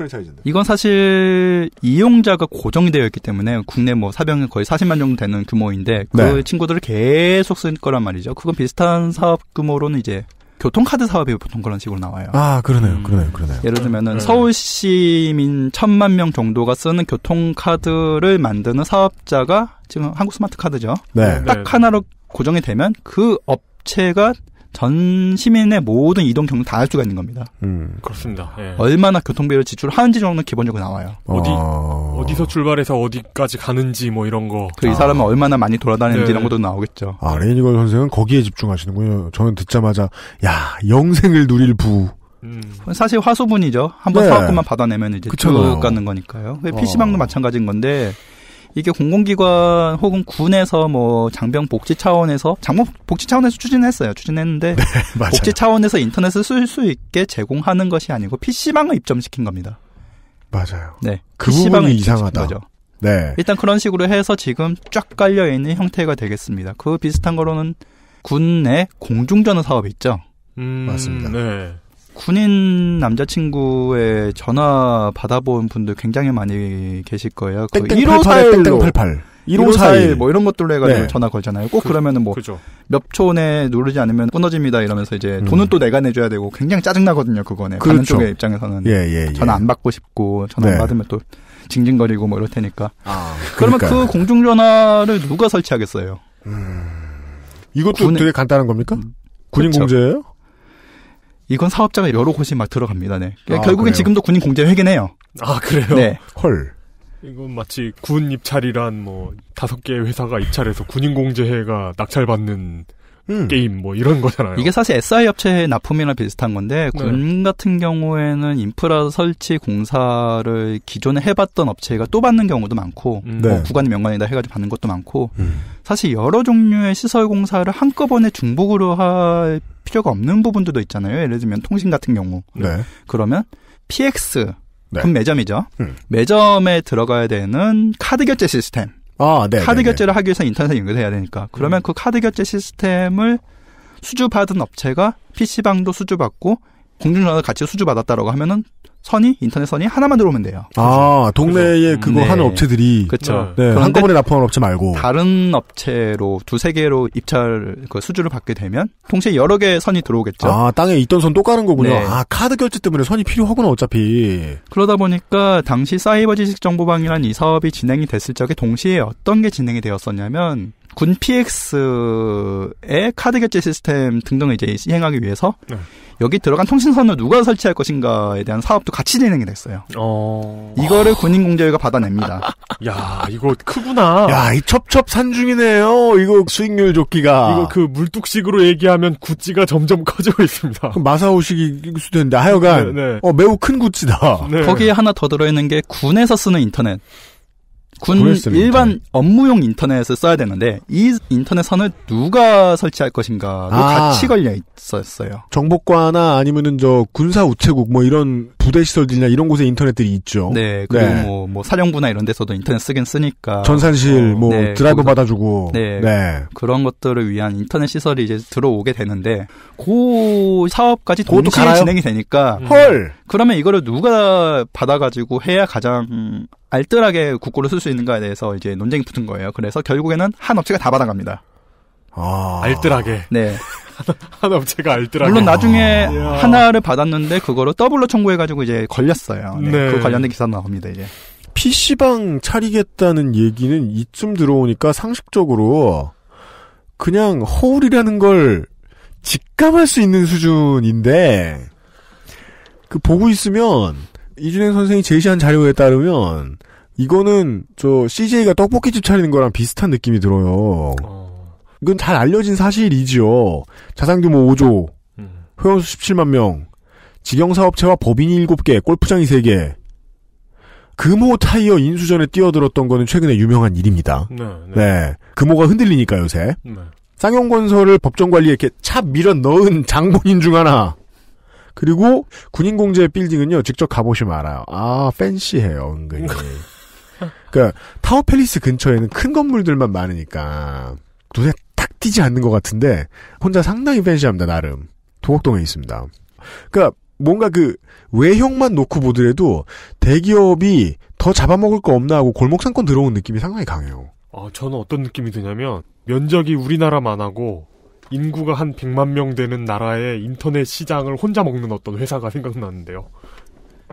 큰 차이잖아요. 이건 사실 이용자가 고정이 되어 있기 때문에 국내 뭐 사병이 거의 40만 정도 되는 규모인데 그 네. 친구들을 계속 쓸 거란 말이죠. 그건 비슷한 사업 규모로는 이제 교통카드 사업이 보통 그런 식으로 나와요. 아, 그러네요. 음. 그러네요. 그러네요. 예를 들면은 음. 서울 시민 천만 명 정도가 쓰는 교통카드를 만드는 사업자가 지금 한국 스마트 카드죠. 네. 딱 네. 하나로 고정이 되면 그 업체가 전 시민의 모든 이동 경로 다 할 수가 있는 겁니다. 음. 그렇습니다. 예. 얼마나 교통비를 지출하는지 정도는 기본적으로 나와요. 어디 어... 어디서 출발해서 어디까지 가는지 뭐 이런 거. 그 이 사람은 아. 얼마나 많이 돌아다니는지 네. 이런 것도 나오겠죠. 아, 레니걸 선생은 거기에 집중하시는군요. 저는 듣자마자 야 영생을 누릴 부. 음. 사실 화소분이죠. 한번 네. 사업금만 받아내면 이제 그쵸. 쭉 가는 거니까요. 그 어. PC방도 마찬가지인 건데 이게 공공기관 혹은 군에서 뭐 장병 복지 차원에서 장병 복지 차원에서 추진했어요. 추진했는데 네, 복지 차원에서 인터넷을 쓸 수 있게 제공하는 것이 아니고 PC방을 입점시킨 겁니다. 맞아요. 네. 그 PC방을 이상하다. 거죠. 네. 일단 그런 식으로 해서 지금 쫙 깔려 있는 형태가 되겠습니다. 그 비슷한 거로는 군 내 공중전화 사업 있죠. 음, 맞습니다. 네. 군인 남자친구의 전화 받아본 분들 굉장히 많이 계실 거예요. 그1 5 4 1 5 4 1뭐 이런 것들로 해가지고 네. 전화 걸잖아요. 꼭 그, 그러면은 뭐 몇 초 내에 누르지 않으면 끊어집니다 이러면서 이제 음. 돈은 또 내가 내줘야 되고 굉장히 짜증나거든요. 그거는 그렇죠. 받는 쪽의 입장에서는 예, 예, 예, 전화 안 받고 싶고 전화 네. 안 받으면 또 징징거리고 뭐 이럴 테니까. 아, 그러면 그 공중전화를 누가 설치하겠어요? 음. 이것도 군인, 되게 간단한 겁니까? 군인 그렇죠. 공제예요? 이건 사업자가 여러 곳이 막 들어갑니다. 네. 아, 결국엔 그래요? 지금도 군인 공제 회계네요. 아 그래요? 네. 헐. 이건 마치 군 입찰이란 뭐 다섯 개의 회사가 입찰해서 군인 공제회가 낙찰받는 음. 게임 뭐 이런 거잖아요. 이게 사실 SI 업체의 납품이나 비슷한 건데 네. 군 네. 같은 경우에는 인프라 설치 공사를 기존에 해봤던 업체가 또 받는 경우도 많고 음. 뭐 네. 구간 명관이다 해가지고 받는 것도 많고 음. 사실 여러 종류의 시설 공사를 한꺼번에 중복으로 할 필요가 없는 부분들도 있잖아요. 예를 들면 통신 같은 경우 네. 그러면 PX 네. 그 매점이죠. 음. 매점에 들어가야 되는 카드 결제 시스템. 아, 네, 네 카드 네. 결제를 하기 위해서 인터넷에 연결해야 되니까 그러면 음. 그 카드 결제 시스템을 수주받은 업체가 PC방도 수주받고 공중전화도 같이 수주받았다라고 하면은 선이 인터넷 선이 하나만 들어오면 돼요. 아 그렇죠. 동네에 그거 네. 하는 업체들이 그렇죠. 네. 네 한꺼번에 납품하는 업체 말고 다른 업체로 두세 개로 입찰 그 수주를 받게 되면 동시에 여러 개의 선이 들어오겠죠. 아 땅에 있던 선또 까는 거군요. 네. 아 카드 결제 때문에 선이 필요하구나 어차피. 그러다 보니까 당시 사이버 지식 정보방이라는 이 사업이 진행이 됐을 적에 동시에 어떤 게 진행이 되었었냐면 군 PX의 카드 결제 시스템 등등을 이제 시행하기 위해서 네. 여기 들어간 통신선을 누가 설치할 것인가에 대한 사업도 같이 진행이 됐어요. 어... 이거를 군인공제회가 받아냅니다. 야, 이거 크구나. 야, 이 첩첩산중이네요. 이거 수익률 조끼가 이거 그 물뚝식으로 얘기하면 구찌가 점점 커지고 있습니다. 마사오식이 수도 있는데 하여간 네, 네. 어, 매우 큰 구찌다. 네. 거기에 하나 더 들어있는 게 군에서 쓰는 인터넷. 군 일반 인터넷. 업무용 인터넷을 써야 되는데 이 인터넷 선을 누가 설치할 것인가도 아, 같이 걸려 있었어요. 정보과나 아니면은 저 군사 우체국 뭐 이런 부대 시설들이나 이런 곳에 인터넷들이 있죠. 네, 그리고 네. 뭐, 뭐 사령부나 이런 데서도 인터넷 쓰긴 쓰니까. 전산실, 어, 뭐 네, 드라이브 거기서, 받아주고. 네, 네, 그런 것들을 위한 인터넷 시설이 이제 들어오게 되는데 그 사업까지 동시에 갈아요? 진행이 되니까. 음. 헐. 그러면 이거를 누가 받아가지고 해야 가장 알뜰하게 국고를 쓸 수 있는가에 대해서 이제 논쟁이 붙은 거예요. 그래서 결국에는 한 업체가 다 받아갑니다. 아. 알뜰하게. 네. 하나 업제가 알뜰하게. 물론 나중에 아. 하나를 받았는데 그거를 더블로 청구해가지고 이제 걸렸어요. 네. 네. 그 관련된 기사 나옵니다 이제. PC방 차리겠다는 얘기는 이쯤 들어오니까 상식적으로 그냥 허울이라는 걸 직감할 수 있는 수준인데 그 보고 있으면 이준행 선생이 제시한 자료에 따르면 이거는 저 CJ가 떡볶이집 차리는 거랑 비슷한 느낌이 들어요. 어. 이건 잘 알려진 사실이지요. 자산규모 5조, 회원수 17만 명, 직영사업체와 법인이 7개, 골프장이 3개. 금호 타이어 인수전에 뛰어들었던 거는 최근에 유명한 일입니다. 네. 네. 네 금호가 흔들리니까 요새. 네. 쌍용건설을 법정관리에 이렇게 차 밀어 넣은 장본인 중 하나. 그리고 군인공제 빌딩은요, 직접 가보시면 알아요. 아, 팬시해요, 은근히. 음. 그니까, 타워팰리스 근처에는 큰 건물들만 많으니까, 눈에 뛰지 않는 것 같은데 혼자 상당히 팬시합니다 나름 동학동에 있습니다. 그러니까 뭔가 그 외형만 놓고 보더라도 대기업이 더 잡아먹을 거 없나 하고 골목 상권 들어온 느낌이 상당히 강해요. 어, 저는 어떤 느낌이 드냐면 면적이 우리나라만하고 인구가 한 100만 명 되는 나라의 인터넷 시장을 혼자 먹는 어떤 회사가 생각나는데요.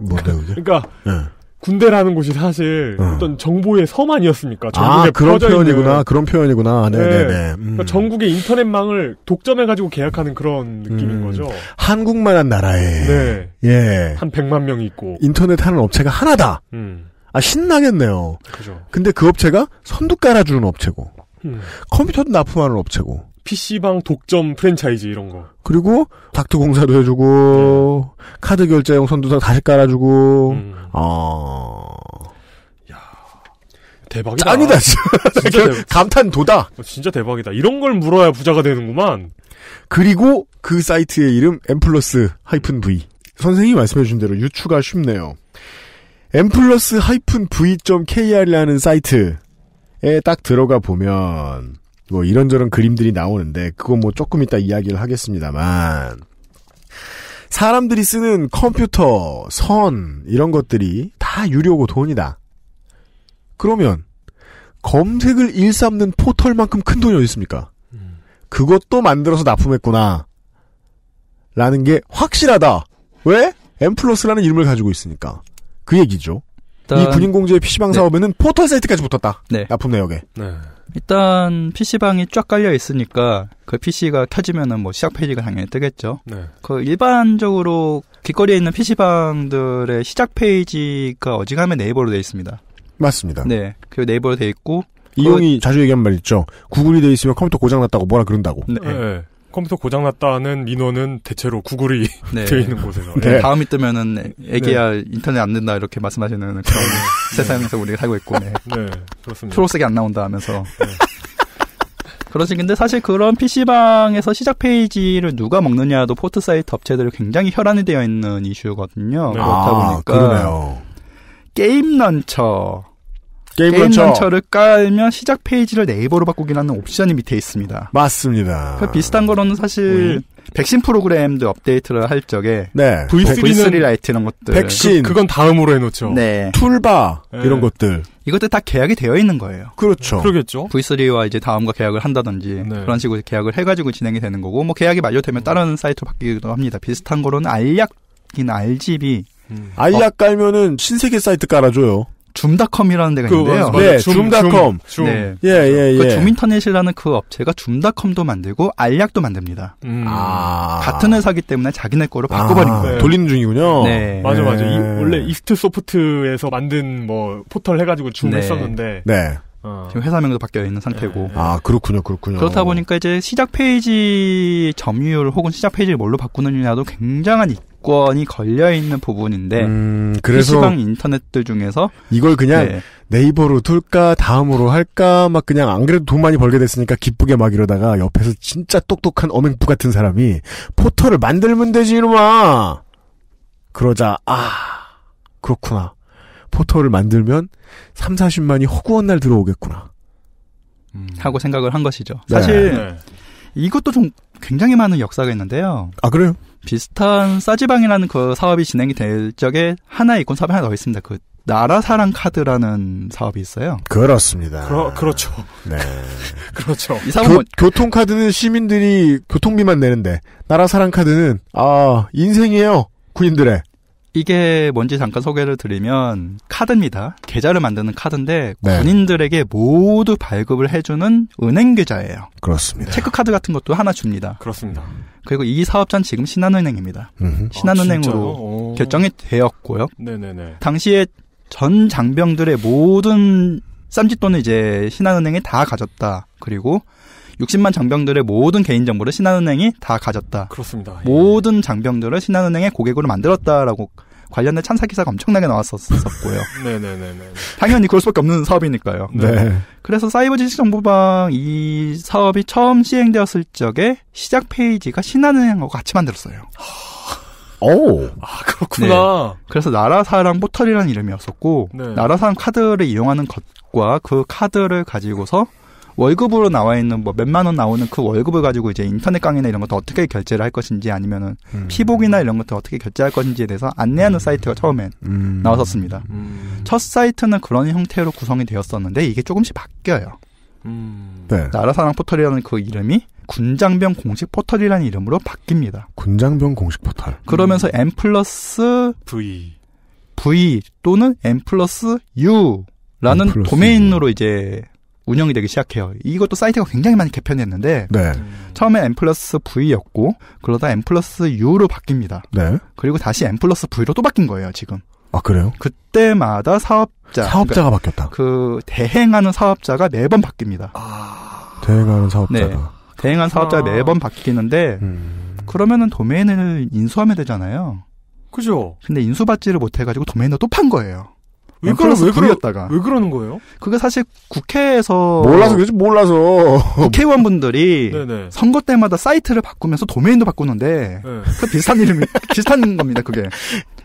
뭔데요? 그러니까, 그러니까 네. 군대라는 곳이 사실 어. 떤 정보의 섬 아니었습니까? 전국 아, 그런 표현이구나. 그런 표현이구나. 네, 네, 네. 네. 그러니까 음. 전국의 인터넷망을 독점해 가지고 계약하는 그런 느낌인 음. 거죠. 한국만한 나라에 네. 예. 한 100만 명이 있고 인터넷 하는 업체가 하나다. 음. 아, 신나겠네요. 그죠. 근데 그 업체가 선두 깔아주는 업체고 음. 컴퓨터도 납품하는 업체고 PC방 독점 프랜차이즈 이런 거. 그리고 닥터 공사도 해주고 네. 카드 결제용 선두선 다시 깔아주고. 음. 어. 야 대박이다. 짱이다. 진짜 그 감탄도다. 어, 진짜 대박이다. 이런 걸 물어야 부자가 되는구만. 그리고 그 사이트의 이름 엠플러스 하이픈 V. 선생님이 말씀해준 대로 유추가 쉽네요. 엠플러스 하이픈 v.kr이라는 사이트에 딱 들어가 보면 뭐 이런저런 그림들이 나오는데 그건 뭐 조금 이따 이야기를 하겠습니다만 사람들이 쓰는 컴퓨터, 선 이런 것들이 다 유료고 돈이다. 그러면 검색을 일삼는 포털만큼 큰 돈이 어디 있습니까? 그것도 만들어서 납품했구나. 라는 게 확실하다. 왜? 엠플러스라는 이름을 가지고 있으니까. 그 얘기죠. 일단... 이 군인공제 PC방 네. 사업에는 포털 사이트까지 붙었다. 네. 납품 내역에. 네. 일단 PC방이 쫙 깔려 있으니까 그 PC가 켜지면은 뭐 시작 페이지가 당연히 뜨겠죠. 네. 그 일반적으로 길거리에 있는 PC방들의 시작 페이지가 어지간하면 네이버로 돼 있습니다. 맞습니다. 네. 그 네이버로 돼 있고 이용이 그... 자주 얘기한 말 있죠. 구글이 돼 있으면 컴퓨터 고장 났다고 뭐라 그런다고. 네. 네. 컴퓨터 고장났다는 민원은 대체로 구글이 네. 되어 있는 곳에서. 네. 네. 다음이 뜨면은 애기야 네. 인터넷 안 된다 이렇게 말씀하시는 그런 네. 세상에서 우리가 살고 있고. 네. 네. 그렇습니다. 초록색이 안 나온다 하면서. 그러지 근데 사실 그런 PC방에서 시작 페이지를 누가 먹느냐도 포트 사이트 업체들이 굉장히 혈안이 되어 있는 이슈거든요. 그렇다 아, 보니까 아, 게임 런처 게임, 게임 런처. 그렇죠? 런처를 깔면 시작 페이지를 네이버로 바꾸긴하는 옵션이 밑에 있습니다. 맞습니다. 그 비슷한 거로는 사실 음. 백신 프로그램도 업데이트를 할 적에 네. V3는 라이트 이런 것들 백신 그, 건 다음으로 해놓죠. 네. 툴바 네. 이런 것들 이것들 다 계약이 되어 있는 거예요. 그렇죠. 네, 그러겠죠. V3와 이제 다음과 계약을 한다든지 네. 그런 식으로 계약을 해가지고 진행이 되는 거고 뭐 계약이 만료되면 다른 사이트로 바뀌기도 합니다. 비슷한 거로는 알약인 RGB 음. 알약 깔면은 신세계 사이트 깔아줘요. 줌닷컴이라는 데가 그, 있는데요. 네, 줌, 닷컴 줌. 네. 예, 예, 그 예. 그 줌인터넷이라는 그 업체가 줌닷컴도 만들고 알약도 만듭니다. 음. 아. 같은 회사기 때문에 자기네 거로 아, 바꿔버린 거예요. 네. 돌리는 중이군요. 네. 맞아, 맞아. 이, 예. 원래 이스트 소프트에서 만든 뭐 포털 해가지고 줌 네. 했었는데. 네. 어. 지금 회사명도 바뀌어 있는 상태고. 네. 아, 그렇군요, 그렇군요. 그렇다 보니까 이제 시작 페이지 점유율 혹은 시작 페이지를 뭘로 바꾸느냐도 굉장한 기권이 걸려 있는 부분인데 음, 그래서 시방 인터넷들 중에서 이걸 그냥 네. 이버로 둘까 다음으로 할까 막 그냥 안 그래도 돈 많이 벌게 됐으니까 기쁘게 막 이러다가 옆에서 진짜 똑똑한 어맹부 같은 사람이 포털을 만들면 되지 이놈아 그러자 아 그렇구나 포털을 만들면 3, 40만이 허구한 날 들어오겠구나 음. 하고 생각을 한 것이죠. 네. 사실 네. 이것도 좀 굉장히 많은 역사가 있는데요. 아 그래요? 비슷한 싸지방이라는 그 사업이 진행이 될 적에 하나 의이고 사업이 하나 더 있습니다. 그 나라사랑 카드라는 사업이 있어요. 그렇습니다. 그러, 그렇죠. 네. 그렇죠. 이 사업은 교, 뭐... 교통카드는 시민들이 교통비만 내는데 나라사랑 카드는 아 인생이에요. 군인들의 이게 뭔지 잠깐 소개를 드리면 카드입니다. 계좌를 만드는 카드인데 네. 군인들에게 모두 발급을 해주는 은행 계좌예요. 그렇습니다. 체크 카드 같은 것도 하나 줍니다. 그렇습니다. 그리고 이 사업자는 지금 신한은행입니다. 음흠. 신한은행으로 아, 결정이 되었고요. 네네네. 당시에 전 장병들의 모든 쌈짓돈을 이제 신한은행이 다 가졌다. 그리고 60만 장병들의 모든 개인정보를 신한은행이 다 가졌다. 그렇습니다. 예. 모든 장병들을 신한은행의 고객으로 만들었다라고 관련된 찬사 기사가 엄청나게 나왔었었고요. 네네네. 당연히 그럴 수밖에 없는 사업이니까요. 네. 네. 그래서 사이버 지식 정보방 이 사업이 처음 시행되었을 적에 시작 페이지가 신한은행하고 같이 만들었어요. 오. 아, 그렇구나. 네. 그래서 나라사랑 포털이라는 이름이었었고, 네. 나라사랑 카드를 이용하는 것과 그 카드를 가지고서 월급으로 나와 있는 뭐 몇만 원 나오는 그 월급을 가지고 이제 인터넷 강의나 이런 것도 어떻게 결제를 할 것인지 아니면은 음. 피복이나 이런 것도 어떻게 결제할 것인지에 대해서 안내하는 음. 사이트가 처음에 음. 나왔었습니다. 음. 첫 사이트는 그런 형태로 구성이 되었었는데 이게 조금씩 바뀌어요. 음. 네. 나라사랑 포털이라는 그 이름이 군장병 공식 포털이라는 이름으로 바뀝니다. 군장병 공식 포털. 그러면서 음. M 플러스 V V 또는 M 플러스 U라는 M 플 도메인으로 이제 운영이 되기 시작해요. 이것도 사이트가 굉장히 많이 개편했는데 네. 처음에 M 플러스 V였고 그러다 M 플러스 U로 바뀝니다. 네. 그리고 다시 M 플러스 V로 또 바뀐 거예요 지금. 아 그래요? 그때마다 사업자 사업자가 그러니까 바뀌었다. 그 대행하는 사업자가 매번 바뀝니다. 아... 대행하는 사업자가 네. 대행한 사업자가 아. 매번 바뀌는데 음... 그러면은 도메인을 인수하면 되잖아요. 그죠? 근데 인수받지를 못해가지고 도메인을 또 판 거예요. 왜 그러 왜 그러다가 왜 그러는 거예요? 그게 사실 국회에서 몰라서 그지 몰라서 국회의원분들이 선거 때마다 사이트를 바꾸면서 도메인도 바꾸는데 네. 그 비슷한 이름이 비슷한 겁니다 그게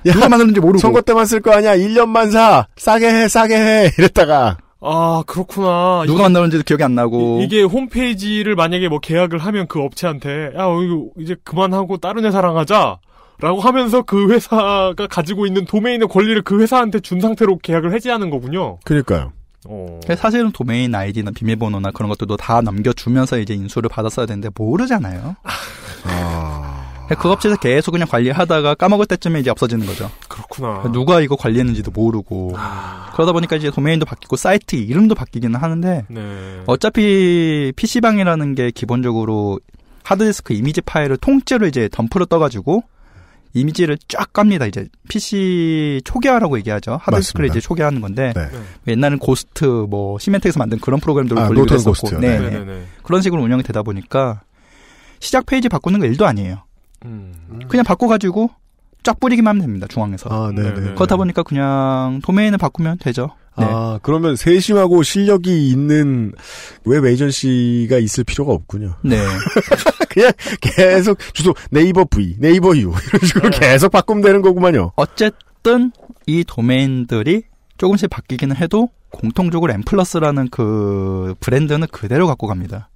야, 누가 만드는지 모르고 선거 때만 쓸 거 아니야 1년만 사 싸게 해 싸게 해 이랬다가 아 그렇구나 누가 만드는지도 기억이 안 나고 이, 게 홈페이지를 만약에 뭐 계약을 하면 그 업체한테 야 이거 이제 그만하고 다른 회사랑 하자 라고 하면서 그 회사가 가지고 있는 도메인의 권리를 그 회사한테 준 상태로 계약을 해지하는 거군요. 그러니까요. 어... 사실은 도메인 아이디나 비밀번호나 그런 것들도 다 남겨주면서 이제 인수를 받았어야 되는데 모르잖아요. 아... 그 업체에서 계속 그냥 관리하다가 까먹을 때쯤에 이제 없어지는 거죠. 그렇구나. 누가 이거 관리했는지도 모르고 아... 그러다 보니까 이제 도메인도 바뀌고 사이트 이름도 바뀌기는 하는데 네. 어차피 PC방이라는 게 기본적으로 하드디스크 이미지 파일을 통째로 이제 덤프로 떠가지고 이미지를 쫙 깝니다. 이제 PC 초기화라고 얘기하죠. 하드스크를 이제 초기화하는 건데 네. 뭐 옛날에는 고스트 뭐 시멘텍에서 만든 그런 프로그램들을 아, 돌리기 했었고 고 네 네. 네, 네. 네. 그런 식으로 운영이 되다 보니까 시작 페이지 바꾸는 거 일도 아니에요. 음, 음. 그냥 바꿔가지고 쫙 뿌리기만 하면 됩니다. 중앙에서. 아, 그렇다 보니까 그냥 도메인을 바꾸면 되죠. 네. 아, 그러면 세심하고 실력이 있는 웹 에이전시가 있을 필요가 없군요. 네. 그냥 계속 주소 네이버 V, 네이버 U 이런 식으로 네. 계속 바꾸면 되는 거구만요. 어쨌든 이 도메인들이 조금씩 바뀌기는 해도 공통적으로 M 플러스라는 그 브랜드는 그대로 갖고 갑니다.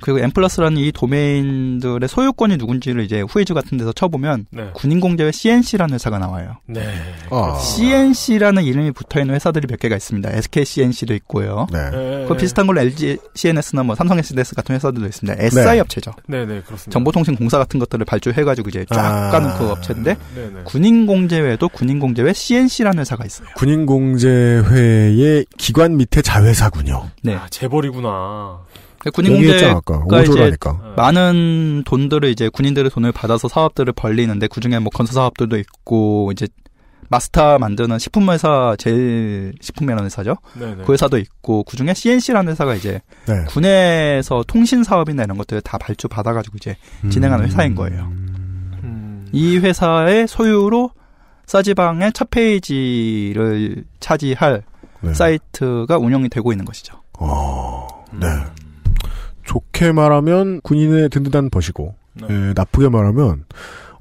그리고 엠플러스라는 이 도메인들의 소유권이 누군지를 이제 후에즈 같은 데서 쳐보면 네. 군인공제회 CNC라는 회사가 나와요. 네. 아. CNC라는 이름이 붙어있는 회사들이 몇 개가 있습니다. SKCNC도 있고요. 네. 네. 그 비슷한 걸로 LG CNS나 뭐 삼성 SDS 같은 회사들도 있습니다. 네. SI 업체죠. 네, 네, 그렇습니다. 정보통신공사 같은 것들을 발주해가지고 이제 쫙 아. 가는 그 업체인데 네, 군인공제회도 군인공제회 CNC라는 회사가 있어요. 군인공제회의 기관 밑에 자회사군요. 네. 아, 재벌이구나. 네, 군인들대 이제 그러니까. 어. 많은 돈들을 이제 군인들의 돈을 받아서 사업들을 벌리는데 그중에 뭐 건설 사업들도 있고 이제 마스터 만드는 식품 회사 제일 식품이라는 회사죠. 네네. 네. 그 회사도 있고 그 중에 CNC라는 회사가 이제 네. 군에서 통신 사업이나 이런 것들을 다 발주 받아가지고 이제 음. 진행하는 회사인 거예요. 음. 이 회사의 소유로 싸지방의 첫 페이지를 차지할 네. 사이트가 운영이 되고 있는 것이죠. 오, 아, 네. 음. 좋게 말하면 군인의 든든한 벗이고 네. 에, 예, 나쁘게 말하면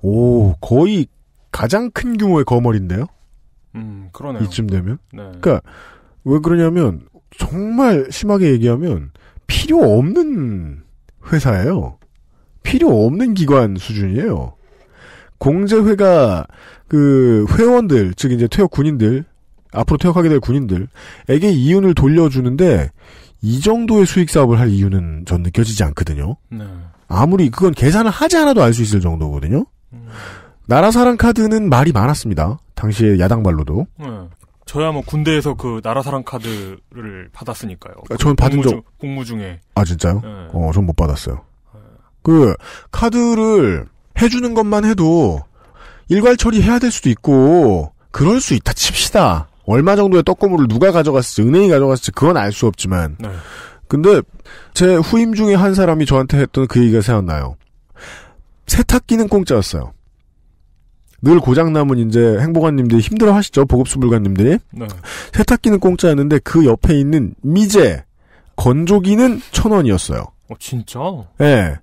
오 음. 거의 가장 큰 규모의 거머리인데요. 음 그러네요. 이쯤 되면. 네. 그러니까 왜 그러냐면 정말 심하게 얘기하면 필요 없는 회사예요. 필요 없는 기관 수준이에요. 공제회가 그 회원들 즉 이제 퇴역 군인들 앞으로 퇴역하게 될 군인들에게 이윤을 돌려주는데 이 정도의 수익 사업을 할 이유는 전 느껴지지 않거든요. 네. 아무리 그건 계산을 하지 않아도 알 수 있을 정도거든요. 음. 나라 사랑 카드는 말이 많았습니다. 당시에 야당 말로도. 네. 저야 뭐 군대에서 그 나라 사랑 카드를 받았으니까요. 아, 저는 받은 적 공무 중에. 아 진짜요? 네. 어, 전 못 받았어요. 네. 그 카드를 해주는 것만 해도 일괄 처리해야 될 수도 있고 그럴 수 있다 칩시다. 얼마 정도의 떡고물을 누가 가져갔을지 은행이 가져갔을지 그건 알 수 없지만 네. 근데 제 후임 중에 한 사람이 저한테 했던 그 얘기가 생각나요. 세탁기는 공짜였어요. 늘 고장남은 이제 행복한님들이 힘들어 하시죠. 보급수불가님들이 네. 세탁기는 공짜였는데 그 옆에 있는 미제, 건조기는 천 원이었어요. 어, 진짜? 예. 네.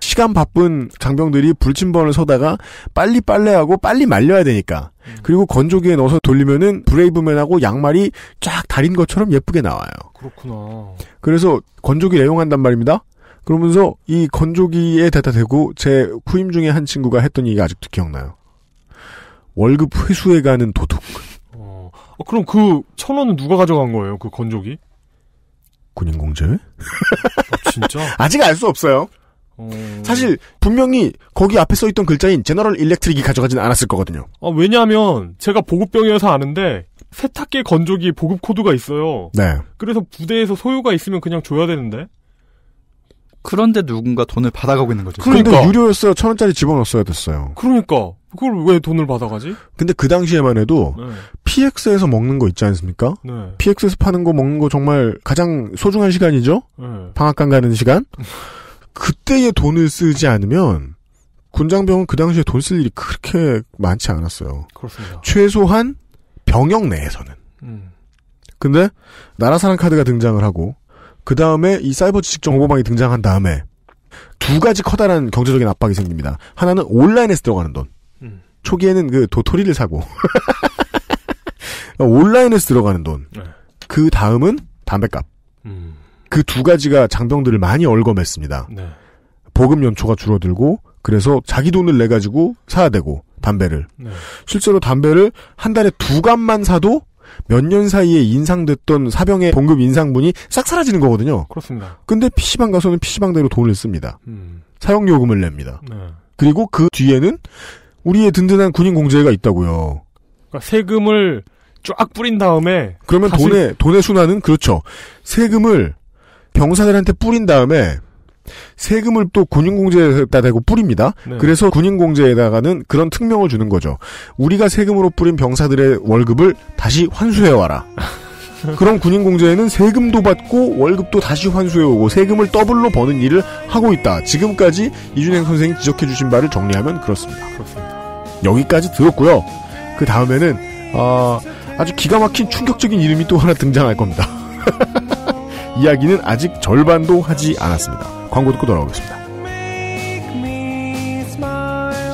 시간 바쁜 장병들이 불침번을 서다가 빨리 빨래하고 빨리 말려야 되니까. 음. 그리고 건조기에 넣어서 돌리면은 브레이브맨하고 양말이 쫙 달인 것처럼 예쁘게 나와요. 그렇구나. 그래서 건조기 애용한단 말입니다. 그러면서 이 건조기에 대다 대고 제 후임 중에 한 친구가 했던 얘기가 아직도 기억나요. 월급 회수에 가는 도둑. 어, 어 그럼 그 천 원은 누가 가져간 거예요? 그 건조기? 군인공제? 아, 진짜? 아직 알 수 없어요. 어... 사실 분명히 거기 앞에 써있던 글자인 제너럴 일렉트릭이 가져가진 않았을 거거든요. 아, 왜냐하면 제가 보급병이어서 아는데 세탁기 건조기 보급 코드가 있어요. 네. 그래서 부대에서 소유가 있으면 그냥 줘야 되는데. 그런데 누군가 돈을 받아가고 있는 거죠. 그러니 그러니까. 유료였어요. 천 원짜리 집어넣었어야 됐어요. 그러니까 그걸 왜 돈을 받아가지? 근데 그 당시에만 해도 네. PX에서 먹는 거 있지 않습니까? 네. PX에서 파는 거 먹는 거 정말 가장 소중한 시간이죠? 네. 방학간 가는 시간? 그때의 돈을 쓰지 않으면 군장병은 그 당시에 돈 쓸 일이 그렇게 많지 않았어요. 그렇습니다. 최소한 병역 내에서는. 음. 근데 나라사랑 카드가 등장을 하고 그 다음에 이 사이버 지식 정보방이 등장한 다음에 두 가지 커다란 경제적인 압박이 생깁니다. 하나는 온라인에서 들어가는 돈. 초기에는 그 도토리를 사고 온라인에서 들어가는 돈. 네. 그 다음은 담배값. 음. 그두 가지가 장병들을 많이 얼검했습니다. 네. 보급 연초가 줄어들고 그래서 자기 돈을 내 가지고 사야 되고 담배를 네. 실제로 담배를 한 달에 두 갑만 사도 몇 년 사이에 인상됐던 사병의 봉급 인상분이 싹 사라지는 거거든요. 그렇습니다. 근데 PC방 가서는 PC방대로 돈을 씁니다. 음. 사용요금을 냅니다. 네. 그리고 그 뒤에는 우리의 든든한 군인 공제가 있다고요. 그러니까 세금을 쫙 뿌린 다음에 그러면 다시... 돈의 돈의 순환은 그렇죠. 세금을 병사들한테 뿌린 다음에 세금을 또 군인공제에다 대고 뿌립니다. 네. 그래서 군인공제에다가는 그런 특명을 주는 거죠. 우리가 세금으로 뿌린 병사들의 월급을 다시 환수해와라. 그런 군인 공제는 에 세금도 받고 월급도 다시 환수해 오고 세금을 더블로 버는 일을 하고 있다. 지금까지 이준행 선생이 지적해 주신 바를 정리하면 그렇습니다. 그렇습니다. 여기까지 들었고요. 그 다음에는 어, 아주 기가 막힌 충격적인 이름이 또 하나 등장할 겁니다. 이야기는 아직 절반도 하지 않았습니다. 광고 듣고 돌아오겠습니다.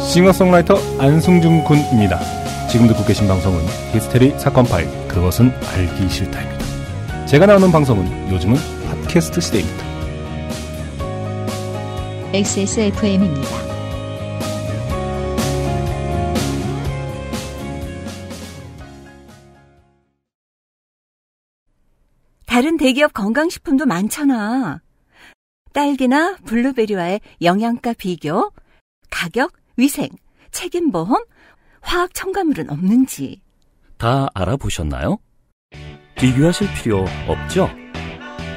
싱어송라이터 안승준 군입니다. 지금 듣고 계신 방송은 히스테리 사건 파일 그것은 알기 싫다입니다. 제가 나오는 방송은 요즘은 팟캐스트 시대입니다. XSFM입니다. 다른 대기업 건강식품도 많잖아. 딸기나 블루베리와의 영양가 비교, 가격, 위생, 책임보험, 화학 첨가물은 없는지. 다 알아보셨나요? 비교하실 필요 없죠?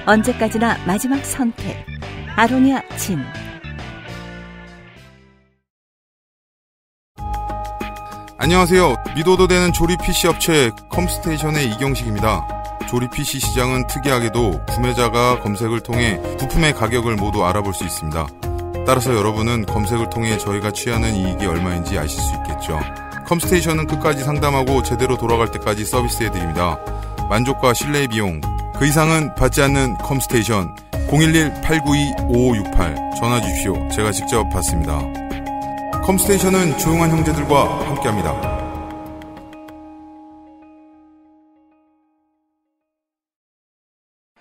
언제까지나 마지막 선택. 아로니아 진. 안녕하세요. 믿어도 되는 조립 PC 업체 컴스테이션의 이경식입니다. 조립 PC 시장은 특이하게도 구매자가 검색을 통해 부품의 가격을 모두 알아볼 수 있습니다. 따라서 여러분은 검색을 통해 저희가 취하는 이익이 얼마인지 아실 수 있겠죠. 컴스테이션은 끝까지 상담하고 제대로 돌아갈 때까지 서비스해드립니다. 만족과 신뢰의 비용. 그 이상은 받지 않는 컴스테이션 011-892-5568 전화 주십시오. 제가 직접 받습니다. 컴스테이션은 조용한 형제들과 함께합니다.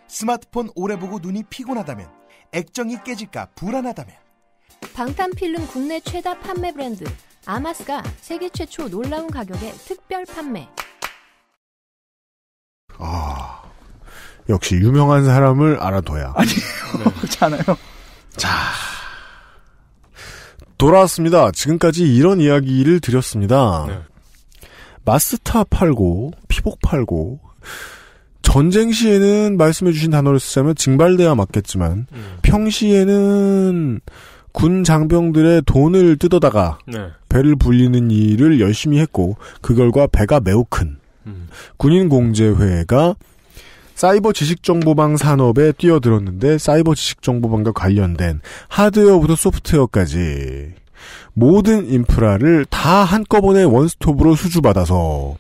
스마트폰 오래 보고 눈이 피곤하다면 액정이 깨질까 불안하다면 방탄필름 국내 최다 판매 브랜드 아마스가 세계 최초 놀라운 가격에 특별 판매. 아, 역시 유명한 사람을 알아둬야. 아니에요. 네. 그렇지 않아요. 자, 돌아왔습니다. 지금까지 이런 이야기를 드렸습니다. 네. 마스터 팔고, 피복 팔고, 전쟁 시에는 말씀해주신 단어를 쓰자면 징발돼야 맞겠지만, 음. 평시에는 군 장병들의 돈을 뜯어다가 네. 배를 불리는 일을 열심히 했고 그 결과 배가 매우 큰 음. 군인 공제회가 사이버 지식정보망 산업에 뛰어들었는데 사이버 지식정보망과 관련된 하드웨어부터 소프트웨어까지 모든 인프라를 다 한꺼번에 원스톱으로 수주받아서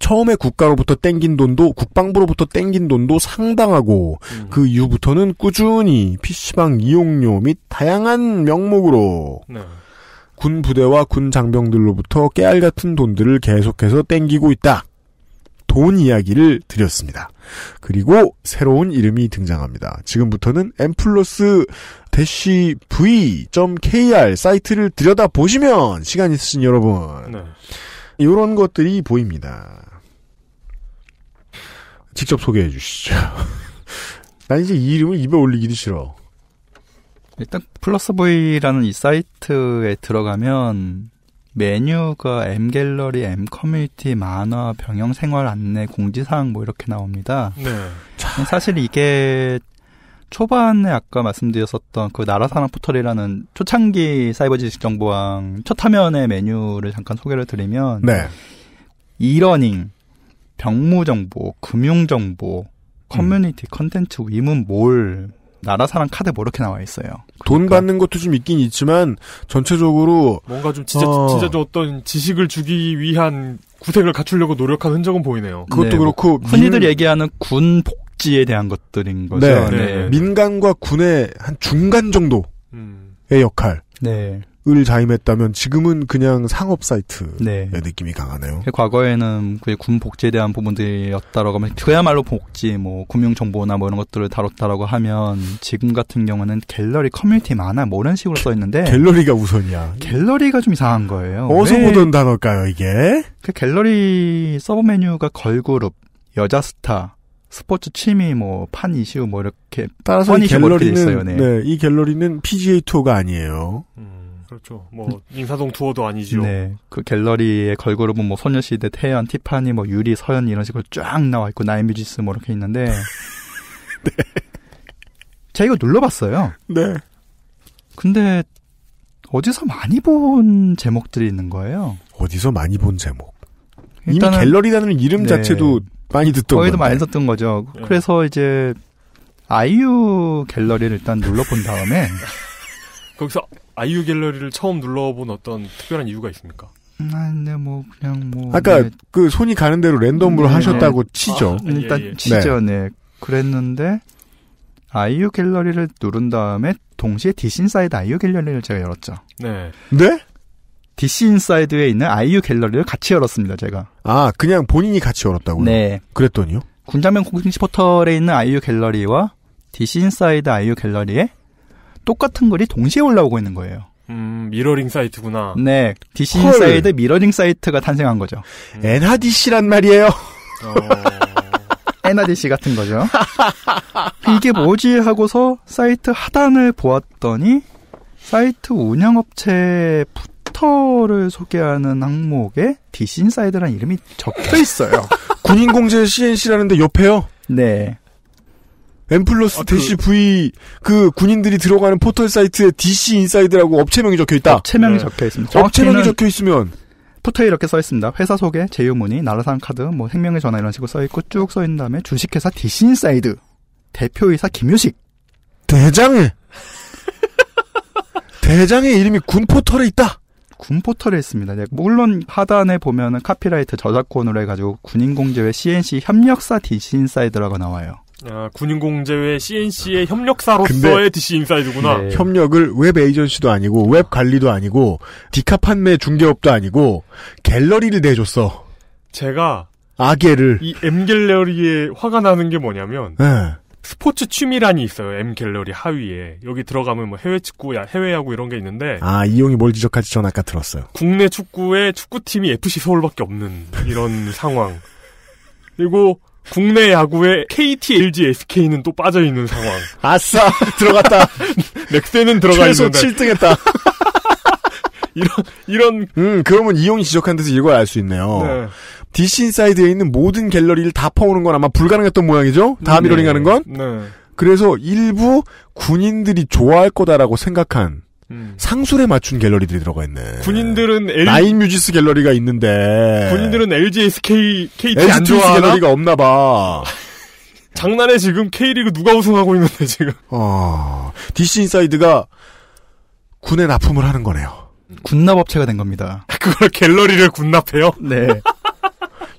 처음에 국가로부터 땡긴 돈도 국방부로부터 땡긴 돈도 상당하고 음. 그 이후부터는 꾸준히 PC방 이용료 및 다양한 명목으로 네. 군 부대와 군 장병들로부터 깨알 같은 돈들을 계속해서 땡기고 있다. 돈 이야기를 드렸습니다. 그리고 새로운 이름이 등장합니다. 지금부터는 M 플러스 대시 V.kr 사이트를 들여다보시면 시간 있으신 여러분. 네. 이런 것들이 보입니다. 직접 소개해 주시죠. 난 이제 이 이름을 입에 올리기도 싫어. 일단 플러스보라는이 사이트에 들어가면 메뉴가 M 갤러리, M 커뮤니티, 만화, 병영 생활 안내, 공지사항 뭐 이렇게 나옵니다. 네. 사실 이게 초반에 아까 말씀드렸었던 그 나라사랑 포털이라는 초창기 사이버 지식 정보왕 첫 화면의 메뉴를 잠깐 소개를 드리면 네. 이러닝, 병무 정보, 금융 정보, 커뮤니티 컨텐츠 음. 위문 몰 나라사랑 카드 뭐 이렇게 나와 있어요. 그러니까 돈 받는 것도 좀 있긴 있지만 전체적으로 뭔가 좀 진짜 어. 진짜 저 어떤 지식을 주기 위한 구색을 갖추려고 노력한 흔적은 보이네요. 그것도 네, 뭐 그렇고 뭐 흔히들 얘기하는 군 복, 복지에 대한 것들인 거죠. 네. 네. 네. 민간과 군의 한 중간 정도의 음. 역할을 네. 자임했다면 지금은 그냥 상업 사이트의 네. 느낌이 강하네요. 그 과거에는 군 복지에 대한 부분들이었다라고 하면 그야말로 복지, 뭐 금융 정보나 뭐 이런 것들을 다뤘다라고 하면 지금 같은 경우는 갤러리 커뮤니티 만화 뭐 이런 식으로 써 있는데 갤러리가 우선이야. 갤러리가 좀 이상한 거예요. 어디서 보던 단어일까요 이게? 그 갤러리 서브 메뉴가 걸그룹, 여자 스타, 스포츠 취미 뭐판 이슈 뭐 이렇게 따라서 이 뭐 갤러리는 있어요, 네. 네. 이 갤러리는 PGA 투어가 아니에요. 음, 그렇죠. 뭐 인사동 투어도 아니죠. 네, 그 갤러리의 걸그룹은 뭐 소녀시대, 태연, 티파니, 뭐 유리, 서현 이런 식으로 쫙 나와 있고 나인뮤지스 뭐 이렇게 있는데 네. 제가 이거 눌러봤어요. 네. 근데 어디서 많이 본 제목들이 있는 거예요. 어디서 많이 본 제목. 일단 이미 갤러리라는 이름 네. 자체도 많이 듣던 거희도 많이 듣던 거죠. 네. 그래서 이제 아이유 갤러리를 일단 눌러본 다음에 거기서 아이유 갤러리를 처음 눌러본 어떤 특별한 이유가 있습니까? 음, 아, 근데 뭐 그냥 뭐 아까 네. 그 손이 가는 대로 랜덤으로 네, 하셨다고 아, 치죠. 아, 일단 예, 예. 치죠. 네. 네. 그랬는데 아이유 갤러리를 누른 다음에 동시에 디신사이드 아이유 갤러리를 제가 열었죠. 네. 네? DC 인사이드에 있는 아이유 갤러리를 같이 열었습니다, 제가. 아, 그냥 본인이 같이 열었다고요? 네. 그랬더니요? 군자면 공식 포털에 있는 아이유 갤러리와 DC 인사이드 아이유 갤러리에 똑같은 글이 동시에 올라오고 있는 거예요. 음, 미러링 사이트구나. 네. DC 헐. 인사이드 미러링 사이트가 탄생한 거죠. 음. NRDC란 말이에요. 어... NRDC 같은 거죠. 이게 뭐지 하고서 사이트 하단을 보았더니 사이트 운영업체 쉼터를 소개하는 항목에 디신사이드라는 이름이 적혀 있어요. 군인공제 CNC라는데 옆에요? 네. M 플러스 대시 아, 그 V 그 군인들이 들어가는 포털 사이트에 DC 인사이드라고 업체명이 적혀 있다. 업체명이 네. 적혀 있습니다. 업체명이 적혀 있으면 포털에 이렇게 써 있습니다. 회사 소개, 제휴문의, 나라사랑 카드, 뭐 생명의 전화 이런 식으로 써 있고 쭉 써 있는 다음에 주식회사 DC 인사이드 대표이사 김유식 대장의 대장의 이름이 군 포털에 있다. 군포털을 했습니다. 물론 네, 뭐 하단에 보면은 카피라이트 저작권으로 해가지고 군인공제회 CNC 협력사 DC 인사이드라고 나와요. 아, 군인공제회 CNC의 협력사로서의 DC 인사이드구나. 네. 협력을 웹 에이전시도 아니고 웹 관리도 아니고 디카 판매 중개업도 아니고 갤러리를 내줬어. 제가 아게를 이 M 갤러리에 화가 나는 게 뭐냐면 네. 스포츠 취미란이 있어요. M 갤러리 하위에 여기 들어가면 뭐 해외 축구야 해외 야구 이런 게 있는데 아 이용이 뭘 지적할지 전 아까 들었어요. 국내 축구의 축구팀이 FC 서울밖에 없는 이런 상황. 그리고 국내 야구의 KT, LG, SK는 또 빠져 있는 상황. 아싸 들어갔다. 넥센은 들어가 최소 있는데 최소 7등했다. 이런 이런 음 그러면 이용이 지적한 데서 이걸 알수 있네요. 네. DC 인사이드에 있는 모든 갤러리를 다 퍼오는 건 아마 불가능했던 모양이죠? 다 네. 미러링하는 건? 네. 그래서 일부 군인들이 좋아할 거다라고 생각한 음. 상술에 맞춘 갤러리들이 들어가 있네. 군인들은 L... 나인 뮤지스 갤러리가 있는데 군인들은 LG SK KT LG 안 좋아하나? 갤러리가 없나 봐. 장난해 지금 K리그 누가 우승하고 있는데 지금. 어. DC 인사이드가 군에 납품을 하는 거네요. 군납업체가 된 겁니다. 그걸 갤러리를 군납해요? 네.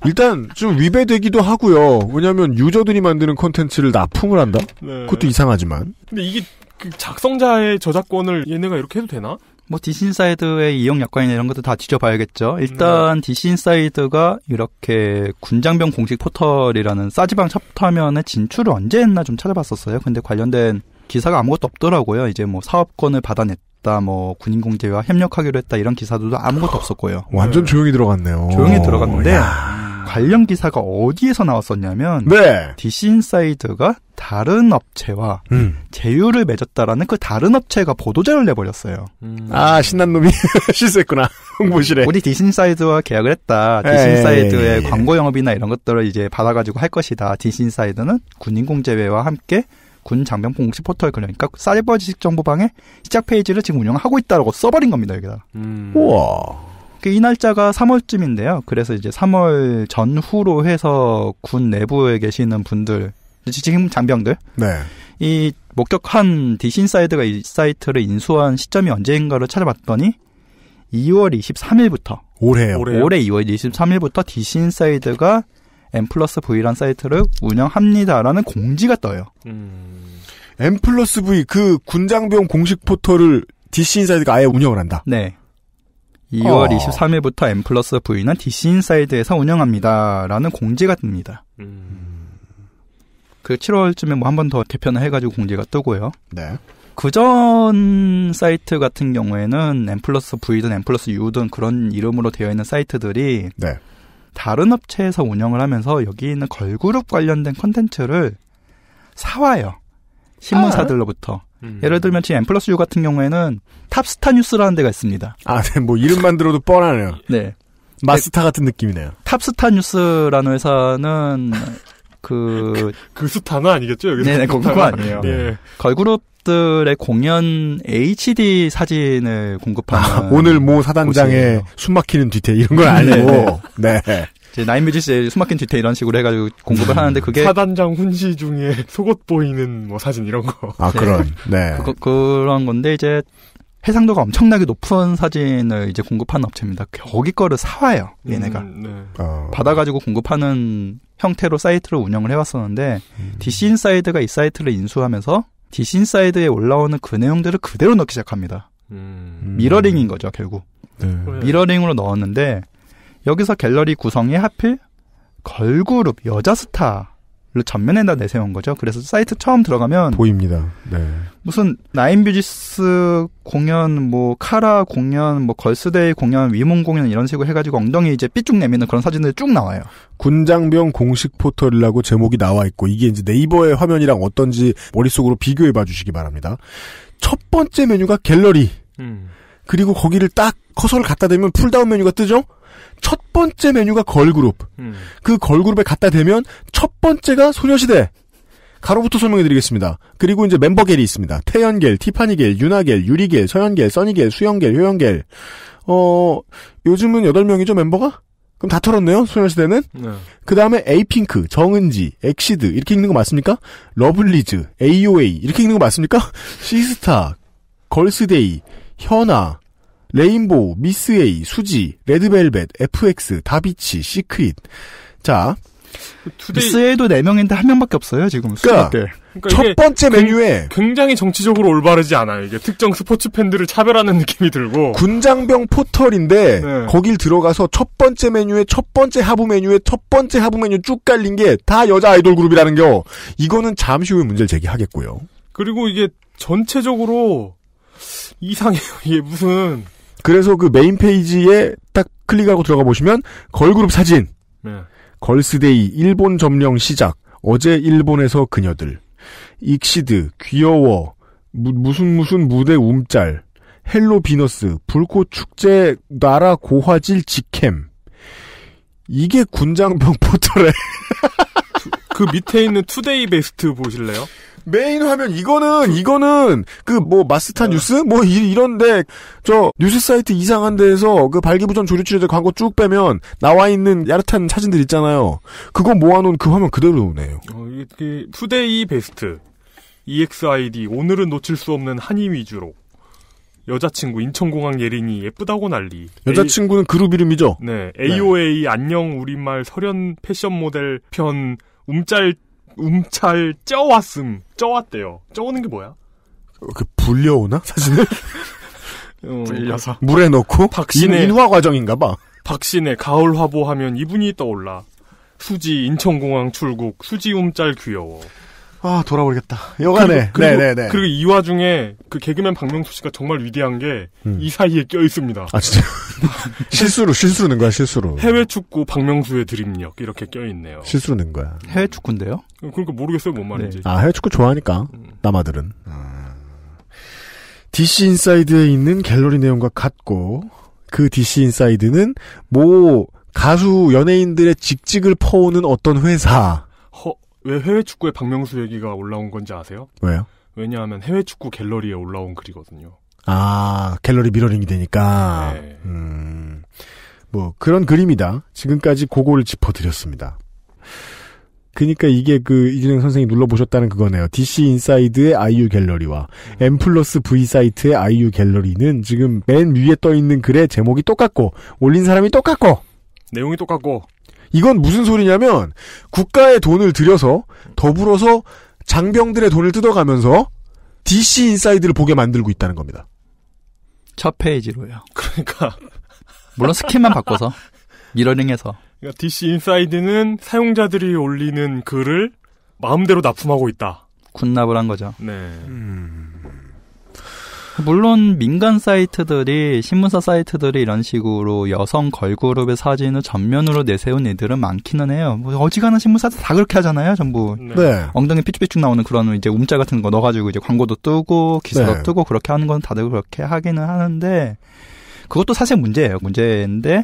일단 좀 위배되기도 하고요. 왜냐하면 유저들이 만드는 컨텐츠를 납품을 한다. 네. 그것도 이상하지만. 근데 이게 그 작성자의 저작권을 얘네가 이렇게 해도 되나? 뭐 디신사이드의 이용 약관이나 이런 것도 다지켜봐야겠죠 일단 네. 디신사이드가 이렇게 군장병 공식 포털이라는 싸지방 찹타면에 진출을 언제 했나 좀 찾아봤었어요. 근데 관련된 기사가 아무것도 없더라고요. 이제 뭐 사업권을 받아냈다, 뭐 군인 공제와 협력하기로 했다 이런 기사들도 아무것도 어, 없었고요. 완전 네. 조용히 들어갔네요. 조용히 들어갔는데 야. 음. 관련 기사가 어디에서 나왔었냐면 네. DC 사이드가 다른 업체와 음. 제휴를 맺었다라는 그 다른 업체가 보도자를 내버렸어요. 음. 아 신난 놈이 실수했구나 홍보실에. 우리 디신사이드와 계약을 했다. 디신사이드의 예, 예, 예, 광고 영업이나 이런 것들을 이제 받아가지고 할 것이다. 디신사이드는 군인공제회와 함께 군 장병 공식 포털 그러니까 사이버 지식 정보방의 시작 페이지를 지금 운영하고 있다라고 써버린 겁니다 여기다. 음. 우와. 정확히 이 날짜가 3월쯤인데요. 그래서 이제 3월 전후로 해서 군 내부에 계시는 분들, 지금 장병들, 네. 이 목격한 디신사이드가 이 사이트를 인수한 시점이 언제인가를 찾아봤더니 2월 23일부터 올해요. 올해요? 올해 2월 23일부터 디신사이드가 M 플러스 V란 사이트를 운영합니다라는 공지가 떠요. 음... M 플러스 V 그 군장병 공식 포털을 디신사이드가 아예 운영을 한다. 네. 2월 어. 23일부터 M 플러스 부인은 DC 인사이드에서 운영합니다라는 공지가 뜹니다. 음. 그 7월쯤에 뭐 한 번 더 개편을 해가지고 공지가 뜨고요. 네. 그전 사이트 같은 경우에는 M 플러스 V든 M 플러스 U든 그런 이름으로 되어 있는 사이트들이 네. 다른 업체에서 운영을 하면서 여기 있는 걸그룹 관련된 컨텐츠를 사와요. 신문사들로부터. 음. 음. 예를 들면 지금 M 플러스 유 같은 경우에는 탑스타 뉴스라는 데가 있습니다. 아, 네, 뭐 이름만 들어도 뻔하네요. 네. 마스타 같은 느낌이네요. 탑스타 뉴스라는 회사는 그, 그, 그 스타는 아니겠죠? 여기서 네네, 그거 아니에요. 네. 예. 걸그룹들의 공연 HD 사진을 아, 공급하는. 아, 오늘 모 사단장의 숨막히는 뒤태 이런 건 아니고. 네. 네, 네. 네. 나인뮤지스의 숨막힌 뒤태 이런 식으로 해가지고 공급을 음. 하는데 그게 사단장 훈시 중에 속옷 보이는 뭐 사진 이런 거. 아 네. 그런. 네. 그, 그런 건데 이제 해상도가 엄청나게 높은 사진을 이제 공급하는 업체입니다. 거기 거를 사와요, 음, 얘네가. 음, 네. 어. 받아가지고 공급하는 형태로 사이트를 운영을 해왔었는데, 음. 디시인사이드가 이 사이트를 인수하면서, 디시인사이드에 올라오는 그 내용들을 그대로 넣기 시작합니다. 음. 미러링인 거죠, 결국. 네. 미러링으로 넣었는데, 여기서 갤러리 구성에 하필 걸그룹 여자 스타 를 전면에다 내세운 거죠. 그래서 사이트 처음 들어가면 보입니다. 네. 무슨 나인뮤지스 공연, 뭐 카라 공연, 뭐 걸스데이 공연, 위문 공연 이런 식으로 해가지고 엉덩이 이제 삐쭉 내미는 그런 사진들이 쭉 나와요. 군장병 공식 포털이라고 제목이 나와 있고 이게 이제 네이버의 화면이랑 어떤지 머릿속으로 비교해 봐주시기 바랍니다. 첫 번째 메뉴가 갤러리. 음. 그리고 거기를 딱 커서를 갖다 대면 풀다운 메뉴가 뜨죠? 첫 번째 메뉴가 걸그룹. 음. 그 걸그룹에 갖다 대면 첫 번째가 소녀시대. 가로부터 설명해드리겠습니다. 그리고 이제 멤버겔이 있습니다. 태연겔, 티파니겔, 유나겔, 유리겔, 서연겔, 써니겔, 수영겔, 효연겔. 어, 요즘은 8명이죠, 멤버가? 그럼 다 털었네요, 소녀시대는? 네. 그 다음에 에이핑크, 정은지, 엑시드, 이렇게 읽는 거 맞습니까? 러블리즈, AOA, 이렇게 읽는 거 맞습니까? 시스타, 걸스데이, 현아, 레인보우, 미스에이, 수지, 레드벨벳, FX, 다비치, 시크릿. 자. 투데이... 미스에이도 4명인데 1명밖에 없어요, 지금. 그러니까, 그러니까 첫 번째 메뉴에. 굉장히 정치적으로 올바르지 않아요. 이게 특정 스포츠 팬들을 차별하는 느낌이 들고. 군장병 포털인데, 네. 거길 들어가서 첫 번째 메뉴에, 첫 번째 하부 메뉴에, 첫 번째 하부 메뉴 쭉 깔린 게 다 여자 아이돌 그룹이라는 겨. 이거는 잠시 후에 문제를 제기하겠고요. 그리고 이게 전체적으로 이상해요. 이게 무슨. 그래서 그 메인 페이지에 딱 클릭하고 들어가 보시면 걸그룹 사진. 네. 걸스데이 일본 점령 시작. 어제 일본에서 그녀들. 익시드 귀여워. 무, 무슨 무슨 무대 움짤. 헬로 비너스 불꽃 축제 나라 고화질 직캠. 이게 군장병 포털에. 그 밑에 있는 투데이 베스트 보실래요? 메인 화면 이거는 이거는 그 뭐 마스터 뉴스 네. 뭐 이, 이런데 저 뉴스 사이트 이상한 데에서 그 발기부전 조류치료제 광고 쭉 빼면 나와 있는 야릇한 사진들 있잖아요. 그거 모아놓은 그 화면 그대로 오네요. 어, 이게 그 투데이 베스트 EXID 오늘은 놓칠 수 없는 한이 위주로 여자친구 인천공항 예린이 예쁘다고 난리. 여자친구는 그룹 이름이죠. 네, AOA 네. 안녕 우리말 설현 패션 모델 편 움짤 움찰 쪄왔음. 쪄왔대요. 쪄오는 게 뭐야? 그 불려오나 사진을? 음, 어, 불려서 물에 넣고 박신의 인, 인화 과정인가 봐. 박신의 가을 화보하면 이분이 떠올라. 수지 인천공항 출국 수지 움짤 귀여워. 아 돌아버리겠다. 여간에 그리고, 네네네. 네, 네. 그리고 이 와중에 그 개그맨 박명수 씨가 정말 위대한 게이 음. 사이에 껴 있습니다. 아 진짜 실수로 실수로 는 거야 실수로. 해외 축구 박명수의 드림력 이렇게 껴 있네요. 실수로 는 거야. 해외 축구인데요? 그러니까 모르겠어요 뭔 말인지. 네. 아 해외 축구 좋아하니까 음. 남아들은. 아. DC 인사이드에 있는 갤러리 내용과 같고 그 DC 인사이드는 뭐 가수 연예인들의 직직을 퍼오는 어떤 회사. 왜 해외 축구의 박명수 얘기가 올라온 건지 아세요? 왜요? 왜냐하면 해외 축구 갤러리에 올라온 글이거든요. 아, 갤러리 미러링이 되니까. 네. 음, 뭐, 그런 그림이다. 지금까지 그거를 짚어드렸습니다. 그니까 이게 그이준영 선생이 눌러보셨다는 그거네요. DC 인사이드의 IU 갤러리와 음. M 플러스 V 사이트의 IU 갤러리는 지금 맨 위에 떠있는 글의 제목이 똑같고, 올린 사람이 똑같고, 내용이 똑같고, 이건 무슨 소리냐면 국가의 돈을 들여서 더불어서 장병들의 돈을 뜯어가면서 DC 인사이드를 보게 만들고 있다는 겁니다. 첫 페이지로요. 그러니까 물론 스킨만 바꿔서 미러링해서 그러니까 DC 인사이드는 사용자들이 올리는 글을 마음대로 납품하고 있다. 군납을 한 거죠. 네. 음... 물론 민간 사이트들이 신문사 사이트들이 이런 식으로 여성 걸그룹의 사진을 전면으로 내세운 애들은 많기는 해요. 뭐 어지간한 신문사도 다 그렇게 하잖아요, 전부. 네. 네. 엉덩이 삐죽삐죽 나오는 그런 이제 움짤 같은 거 넣어가지고 이제 광고도 뜨고 기사도 네. 뜨고 그렇게 하는 건 다들 그렇게 하기는 하는데 그것도 사실 문제예요. 문제인데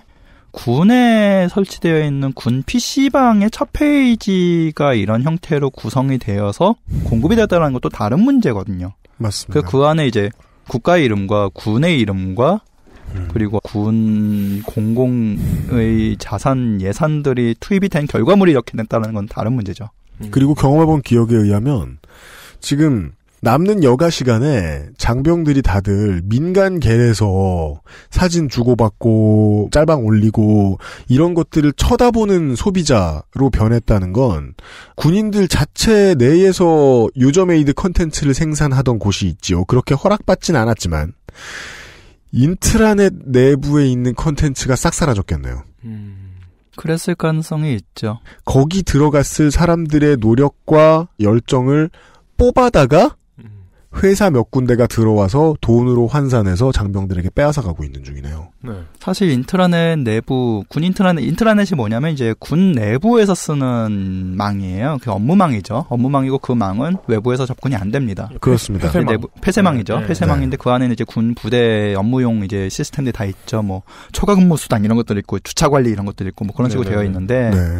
군에 설치되어 있는 군 PC방의 첫 페이지가 이런 형태로 구성이 되어서 공급이 되었다는 것도 다른 문제거든요. 맞습니다. 그, 그 안에 이제 국가의 이름과 군의 이름과 음. 그리고 군 공공의 자산 예산들이 투입이 된 결과물이 이렇게 됐다는 건 다른 문제죠. 그리고 경험해본 기억에 의하면 지금 남는 여가 시간에 장병들이 다들 민간 계에서 사진 주고받고 짤방 올리고 이런 것들을 쳐다보는 소비자로 변했다는 건 군인들 자체 내에서 유저메이드 컨텐츠를 생산하던 곳이 있지요. 그렇게 허락받진 않았지만 인트라넷 내부에 있는 컨텐츠가 싹 사라졌겠네요. 음. 그랬을 가능성이 있죠. 거기 들어갔을 사람들의 노력과 열정을 뽑아다가 회사 몇 군데가 들어와서 돈으로 환산해서 장병들에게 빼앗아가고 있는 중이네요. 네. 사실 인트라넷 내부 군 인트라넷 인트라넷이 뭐냐면 이제 군 내부에서 쓰는 망이에요. 그 업무망이죠. 업무망이고 그 망은 외부에서 접근이 안 됩니다. 그렇습니다. 폐쇄망. 내부, 네, 폐쇄망이죠. 네. 폐쇄망인데 그 안에는 이제 군 부대 업무용 이제 시스템들이 다 있죠. 뭐 초과근무 수당 이런 것들 있고 주차 관리 이런 것들 있고 뭐 그런 네, 식으로 네 되어 네. 있는데. 네.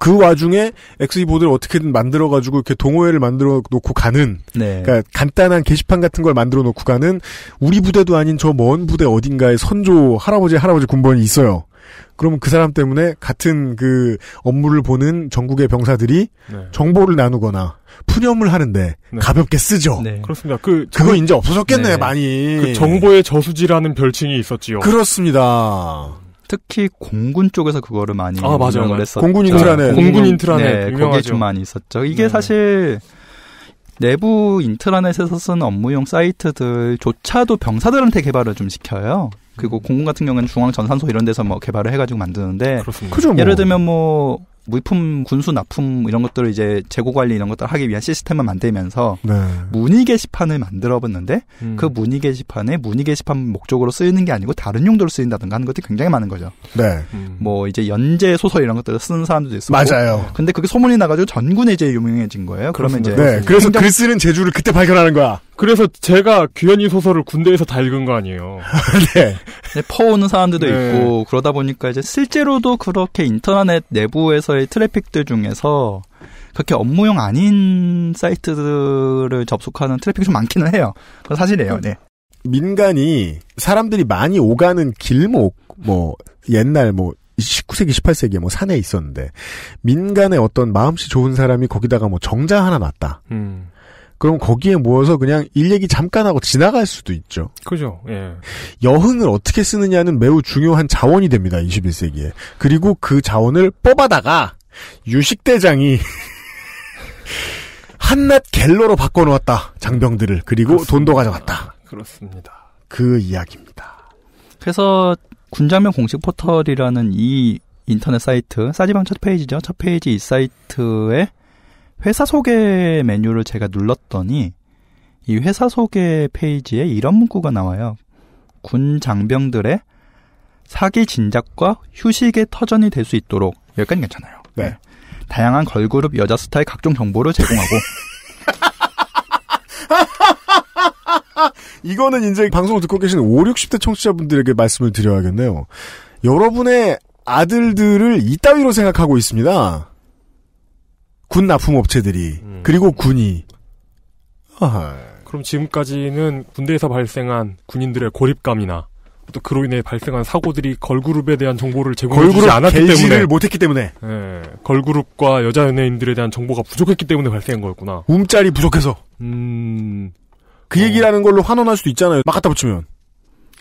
그 와중에 엑스이보드를 어떻게든 만들어가지고 이렇게 동호회를 만들어 놓고 가는, 네. 그러니까 간단한 게시판 같은 걸 만들어 놓고 가는 우리 부대도 아닌 저 먼 부대 어딘가에 선조 할아버지 할아버지 군번이 있어요. 그러면 그 사람 때문에 같은 그 업무를 보는 전국의 병사들이 네. 정보를 나누거나 푸념을 하는데 네. 가볍게 쓰죠. 네. 그렇습니다. 그 정... 그거 이제 없어졌겠네 네. 많이. 그 정보의 저수지라는 별칭이 있었지요. 그렇습니다. 특히 공군 쪽에서 그거를 많이 아, 맞아요. 했었죠. 공군 인트라넷. 공군 인트라넷. 네, 거기에 좀 많이 있었죠. 이게 네. 사실 내부 인트라넷에서 쓴 업무용 사이트들조차도 병사들한테 개발을 좀 시켜요. 그리고 음. 공군 같은 경우는 중앙 전산소 이런 데서 뭐 개발을 해가지고 만드는데 그렇습니다. 뭐. 예를 들면 뭐 물품 군수 납품 이런 것들을 이제 재고 관리 이런 것들 을 하기 위한 시스템을 만들면서 네. 문의 게시판을 만들어봤는데 음. 그 문의 게시판에 문의 게시판 목적으로 쓰이는 게 아니고 다른 용도로 쓰인다든가 하는 것도 굉장히 많은 거죠. 네. 음. 뭐 이제 연재 소설 이런 것들을 쓰는 사람들도 있고 맞아요. 근데 그게 소문이 나가지고 전군에 이제 유명해진 거예요. 그렇습니다 이제 네. 그래서 글 쓰는 재주를 그때 발견하는 거야. 그래서 제가 귀현이 소설을 군대에서 다 읽은 거 아니에요. 네. 네. 퍼오는 사람들도 네. 있고 그러다 보니까 이제 실제로도 그렇게 인터넷 내부에서의 트래픽들 중에서 그렇게 업무용 아닌 사이트들을 접속하는 트래픽이 좀 많기는 해요. 그건 사실이에요. 네. 민간이 사람들이 많이 오가는 길목 뭐 옛날 뭐 19세기, 18세기에 뭐 산에 있었는데 민간의 어떤 마음씨 좋은 사람이 거기다가 뭐 정자 하나 놨다. 음. 그럼 거기에 모여서 그냥 일 얘기 잠깐 하고 지나갈 수도 있죠. 그죠. 예. 여흥을 어떻게 쓰느냐는 매우 중요한 자원이 됩니다. 21세기에. 그리고 그 자원을 뽑아다가 유식대장이 한낱 갤러로 바꿔놓았다. 장병들을. 그리고 그렇습니다. 돈도 가져갔다. 그렇습니다. 그 이야기입니다. 그래서 군장면 공식 포털이라는 이 인터넷 사이트, 싸지방 첫 페이지죠. 첫 페이지 이 사이트에 회사 소개 메뉴를 제가 눌렀더니 이 회사 소개 페이지에 이런 문구가 나와요. 군 장병들의 사기 진작과 휴식의 터전이 될 수 있도록 여기까지 괜찮아요. 네. 네. 다양한 걸그룹 여자 스타일 각종 정보를 제공하고 이거는 이제 방송을 듣고 계신 5, 60대 청취자분들에게 말씀을 드려야겠네요. 여러분의 아들들을 이따위로 생각하고 있습니다. 군 납품업체들이 음. 그리고 군이 아하. 그럼 지금까지는 군대에서 발생한 군인들의 고립감이나 또 그로 인해 발생한 사고들이 걸그룹에 대한 정보를 제공하지 않았기 때문에 못했기 때문에 예, 걸그룹과 여자 연예인들에 대한 정보가 부족했기 때문에 발생한 거였구나 움짤이 부족해서 음... 그 얘기라는 걸로 환원할 수도 있잖아요 막 갖다 붙이면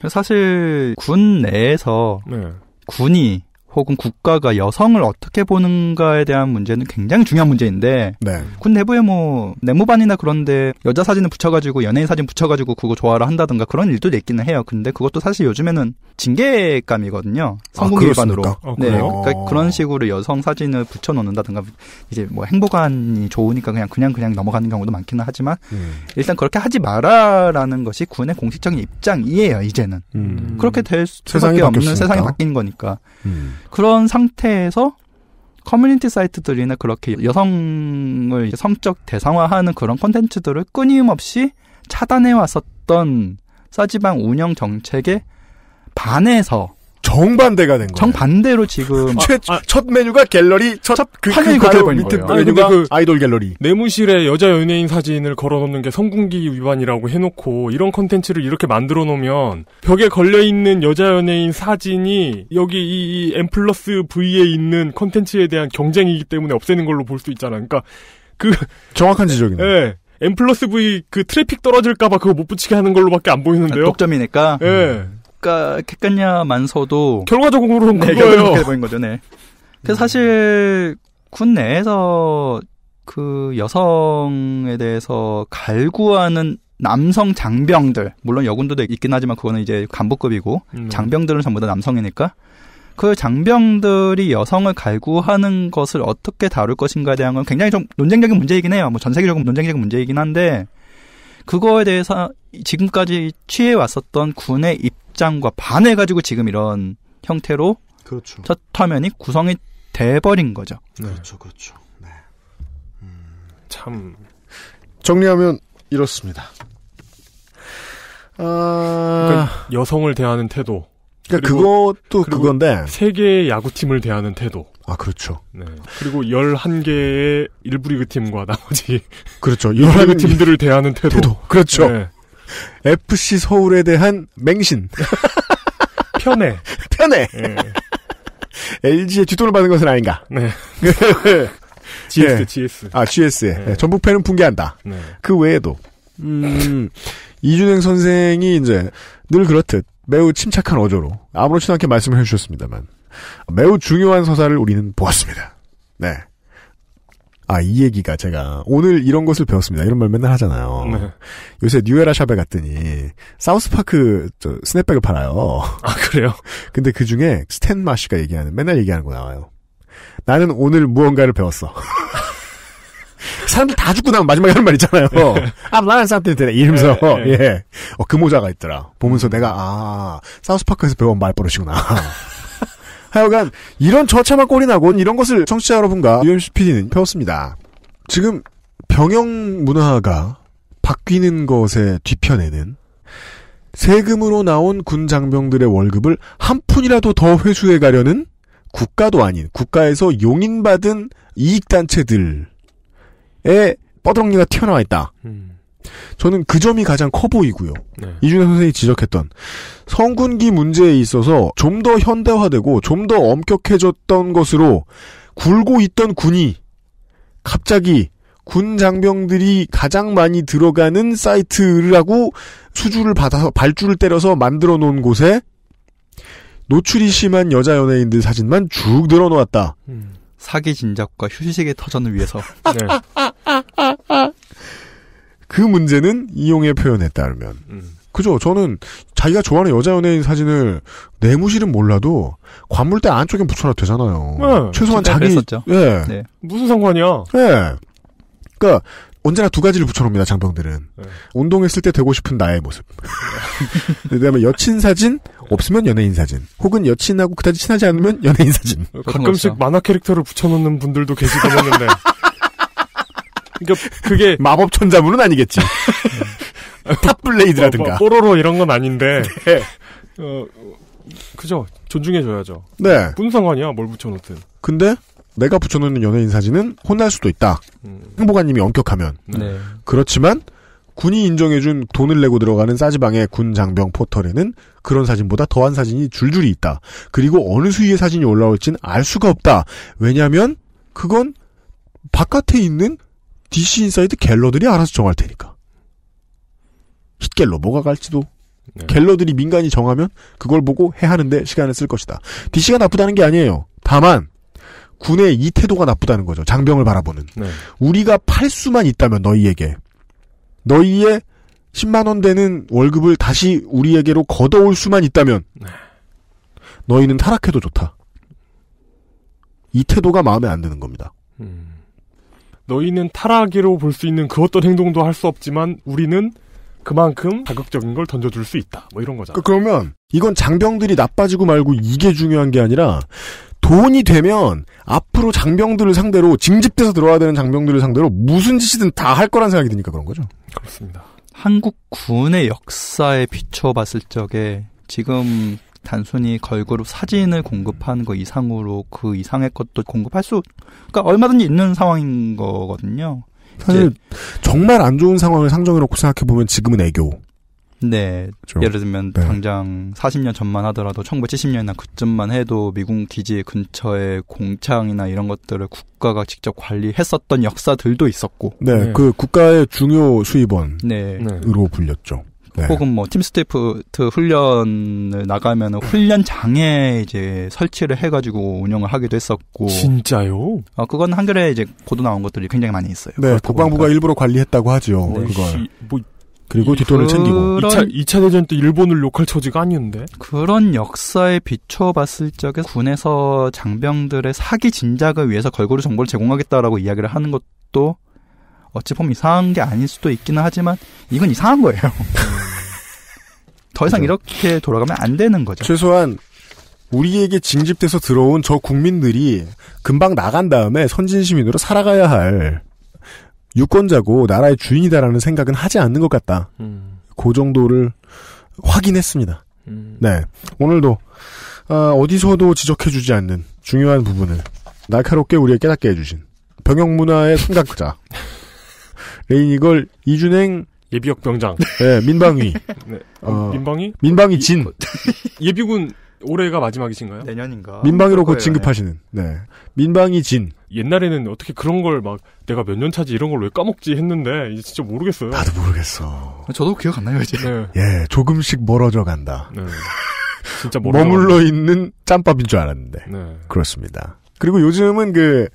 사실 군 내에서 네. 군이 혹은 국가가 여성을 어떻게 보는가에 대한 문제는 굉장히 중요한 문제인데 네. 군 내부에 뭐 내무반이나 그런데 여자 사진을 붙여가지고 연예인 사진 붙여가지고 그거 좋아라 한다든가 그런 일도 있기는 해요. 근데 그것도 사실 요즘에는 징계감이거든요. 아, 성공 아, 일반으로. 아, 네, 그러니까 그런 식으로 여성 사진을 붙여놓는다든가 이제 뭐행복한이 좋으니까 그냥 그냥 그냥 넘어가는 경우도 많기는 하지만 음. 일단 그렇게 하지 마라라는 것이 군의 공식적인 입장이에요. 이제는 음. 그렇게 될 수밖에 없는 세상이 바뀐 거니까. 음. 그런 상태에서 커뮤니티 사이트들이나 그렇게 여성을 성적 대상화하는 그런 콘텐츠들을 끊임없이 차단해 왔었던 싸지방 운영 정책에 반해서 정반대가 된 거예요. 정반대로 지금 최, 아, 아, 첫 메뉴가 갤러리 첫, 첫 그, 화면이 그, 그렇게 버린 거예요. 메뉴가 그 아이돌 갤러리. 내무실에 여자 연예인 사진을 걸어놓는 게 성군기 위반이라고 해놓고 이런 컨텐츠를 이렇게 만들어 놓으면 벽에 걸려 있는 여자 연예인 사진이 여기 이, 이 플러스 V에 있는 컨텐츠에 대한 경쟁이기 때문에 없애는 걸로 볼 수 있잖아. 그러니까 그 정확한 지적이네요. 네. 예, M 플러스 V 그 트래픽 떨어질까봐 그거 못 붙이게 하는 걸로밖에 안 보이는데요. 아, 독점이니까. 예. 네. 음. 그러니까 객가, 했겠냐만서도 결과적으로는 네, 그거예요. 보인 거죠, 네. 그래서 음. 사실 군 내에서 그 여성에 대해서 갈구하는 남성 장병들, 물론 여군도 있긴 하지만 그거는 이제 간부급이고, 음. 장병들은 전부 다 남성이니까, 그 장병들이 여성을 갈구하는 것을 어떻게 다룰 것인가에 대한 건 굉장히 좀 논쟁적인 문제이긴 해요. 뭐 전 세계적인 논쟁적인 문제이긴 한데, 그거에 대해서 지금까지 취해 왔었던 군의 입장과 반해 가지고 지금 이런 형태로 그렇죠. 첫 화면이 구성이 돼버린 거죠. 네. 그렇죠, 그렇죠. 네. 음, 참 정리하면 이렇습니다. 아... 그러니까 여성을 대하는 태도, 그러니까 그것도 그건데 세 개의 야구팀을 대하는 태도. 아 그렇죠. 네. 그리고 11개의 일부 리그 팀과 나머지 그렇죠. 여러 리그 팀들을 대하는 태도. 태도. 그렇죠. 네. FC 서울에 대한 맹신. 편해. 편해. 네. LG의 뒷돈을 받은 것은 아닌가. 네. GS, 네. GS. 네. 아, GS. 네. 네. 전북팬은 붕괴한다. 네. 그 외에도. 음, 이준행 선생이 이제 늘 그렇듯 매우 침착한 어조로 아무렇지 않게 말씀을 해주셨습니다만 매우 중요한 서사를 우리는 보았습니다. 네. 아, 이 얘기가 제가 오늘 이런 것을 배웠습니다. 이런 말 맨날 하잖아요. 네. 요새 뉴에라 샵에 갔더니 사우스파크 저 스냅백을 팔아요. 아, 그래요? 근데 그 중에 스탠 마시가 얘기하는 맨날 얘기하는 거 나와요. 나는 오늘 무언가를 배웠어. 사람들 다 죽고 나면 마지막에 하는 말 있잖아요. I'm lying s o m 이러면서, 네, 네. 예. 어, 그 모자가 있더라. 보면서 내가, 아, 사우스파크에서 배운 말버릇이구나. 하여간, 이런 처참한 꼴이 나곤 이런 것을 청취자 여러분과 UMC PD는 배웠습니다. 지금, 병영 문화가 바뀌는 것에 뒤편에는 세금으로 나온 군 장병들의 월급을 한 푼이라도 더 회수해 가려는 국가도 아닌 국가에서 용인받은 이익단체들 에뻐덩이가 튀어나와 있다. 음. 저는 그 점이 가장 커 보이고요. 네. 이준혜 선생이 님 지적했던 성군기 문제에 있어서 좀 더 현대화되고 좀 더 엄격해졌던 것으로 굴고 있던 군이 갑자기 군 장병들이 가장 많이 들어가는 사이트라고 수주를 받아서 발주를 때려서 만들어 놓은 곳에 노출이 심한 여자 연예인들 사진만 쭉 늘어놓았다. 음, 사기 진작과 휴식의 터전을 위해서. 네. 그 문제는 이용의 표현에 따르면 음. 그죠? 저는 자기가 좋아하는 여자 연예인 사진을 내무실은 몰라도 관물대 안쪽에 붙여놔도 되잖아요. 네, 최소한 자기 예 네. 무슨 상관이야? 예. 그니까 언제나 두 가지를 붙여놓습니다 장병들은 네. 운동했을 때 되고 싶은 나의 모습 네. 그다음에 여친 사진 없으면 연예인 사진 혹은 여친하고 그다지 친하지 않으면 연예인 사진 네, 가끔씩 만화 캐릭터를 붙여놓는 분들도 계시긴 했는데 그러니까 그게 마법 천자물은 아니겠지. 탑블레이드라든가. 뭐, 뭐, 뽀로로 이런 건 아닌데. 네. 어, 그죠. 존중해줘야죠. 네. 뿜성환이야, 뭘 붙여놓든. 근데, 내가 붙여놓는 연예인 사진은 혼날 수도 있다. 음. 행보관님이 엄격하면. 네. 네. 그렇지만, 군이 인정해준 돈을 내고 들어가는 싸지방의 군 장병 포털에는 그런 사진보다 더한 사진이 줄줄이 있다. 그리고 어느 수위의 사진이 올라올진 알 수가 없다. 왜냐면, 그건 바깥에 있는 DC 인사이드 갤러들이 알아서 정할 테니까. 힛갤러 뭐가 갈지도 네. 갤러들이 민간이 정하면 그걸 보고 해하는데 시간을 쓸 것이다. DC가 나쁘다는 게 아니에요. 다만 군의 이 태도가 나쁘다는 거죠. 장병을 바라보는. 네. 우리가 팔 수만 있다면 너희에게 너희의 10만 원 되는 월급을 다시 우리에게로 걷어올 수만 있다면 네. 너희는 타락해도 좋다. 이 태도가 마음에 안 드는 겁니다. 음. 너희는 타락이로 볼 수 있는 그 어떤 행동도 할 수 없지만 우리는 그만큼 자극적인 걸 던져줄 수 있다. 뭐 이런 거잖아. 그, 그러면 이건 장병들이 나빠지고 말고 이게 중요한 게 아니라 돈이 되면 앞으로 장병들을 상대로 징집돼서 들어와야 되는 장병들을 상대로 무슨 짓이든 다 할 거란 생각이 드니까 그런 거죠. 그렇습니다. 한국 군의 역사에 비춰봤을 적에 지금 단순히 걸그룹 사진을 공급한는거 이상으로 그 이상의 것도 공급할 수, 그러니까 얼마든지 있는 상황인 거거든요. 사실 정말 안 좋은 상황을 상정해놓고 생각해보면 지금은 애교. 네. 그렇죠? 예를 들면 네. 당장 40년 전만 하더라도 1970년이나 그쯤만 해도 미군 기지 근처에 공창이나 이런 것들을 국가가 직접 관리했었던 역사들도 있었고. 네. 네. 그 국가의 중요 수입원으로 네. 네. 불렸죠. 네. 혹은 뭐 팀스테이프트 훈련을 나가면 훈련 장에 이제 설치를 해가지고 운영을 하기도 했었고 진짜요? 아 그건 한겨에 이제 고도 나온 것들이 굉장히 많이 있어요. 네, 국방부가 일부러 관리했다고 하죠. 네. 그걸 뭐 그리고 뒷돈을 챙기고 2차, 2차 대전 때 일본을 욕할 처지가 아니었는데 그런 역사에 비춰봤을 적에 군에서 장병들의 사기 진작을 위해서 걸그룹 정보를 제공하겠다라고 이야기를 하는 것도 어찌 보면 이상한 게 아닐 수도 있기는 하지만 이건 이상한 거예요. 더 이상 그렇죠. 이렇게 돌아가면 안 되는 거죠. 최소한 우리에게 징집돼서 들어온 저 국민들이 금방 나간 다음에 선진 시민으로 살아가야 할 유권자고 나라의 주인이다라는 생각은 하지 않는 것 같다. 음. 그 정도를 확인했습니다. 음. 네. 오늘도 어, 아, 어 디서도 지적해주지 않는 중요한 부분을 날카롭게 우리에게 깨닫게 해주신 병역 문화의 생각자 레인 이걸 이준행 예비역 병장. 네, 민방위. 네. 어, 민방위? 민방위 진. 예비군 올해가 마지막이신가요? 내년인가. 민방위로 곧 네. 진급하시는. 네. 민방위 진. 옛날에는 어떻게 그런 걸 막 내가 몇 년 차지 이런 걸 왜 까먹지 했는데 이제 진짜 모르겠어요. 나도 모르겠어. 저도 기억 안 나요 이제. 네. 예, 조금씩 멀어져 간다. 네. 진짜 멀어 머물러 간다. 있는 짬밥인 줄 알았는데. 네. 그렇습니다. 그리고 요즘은 그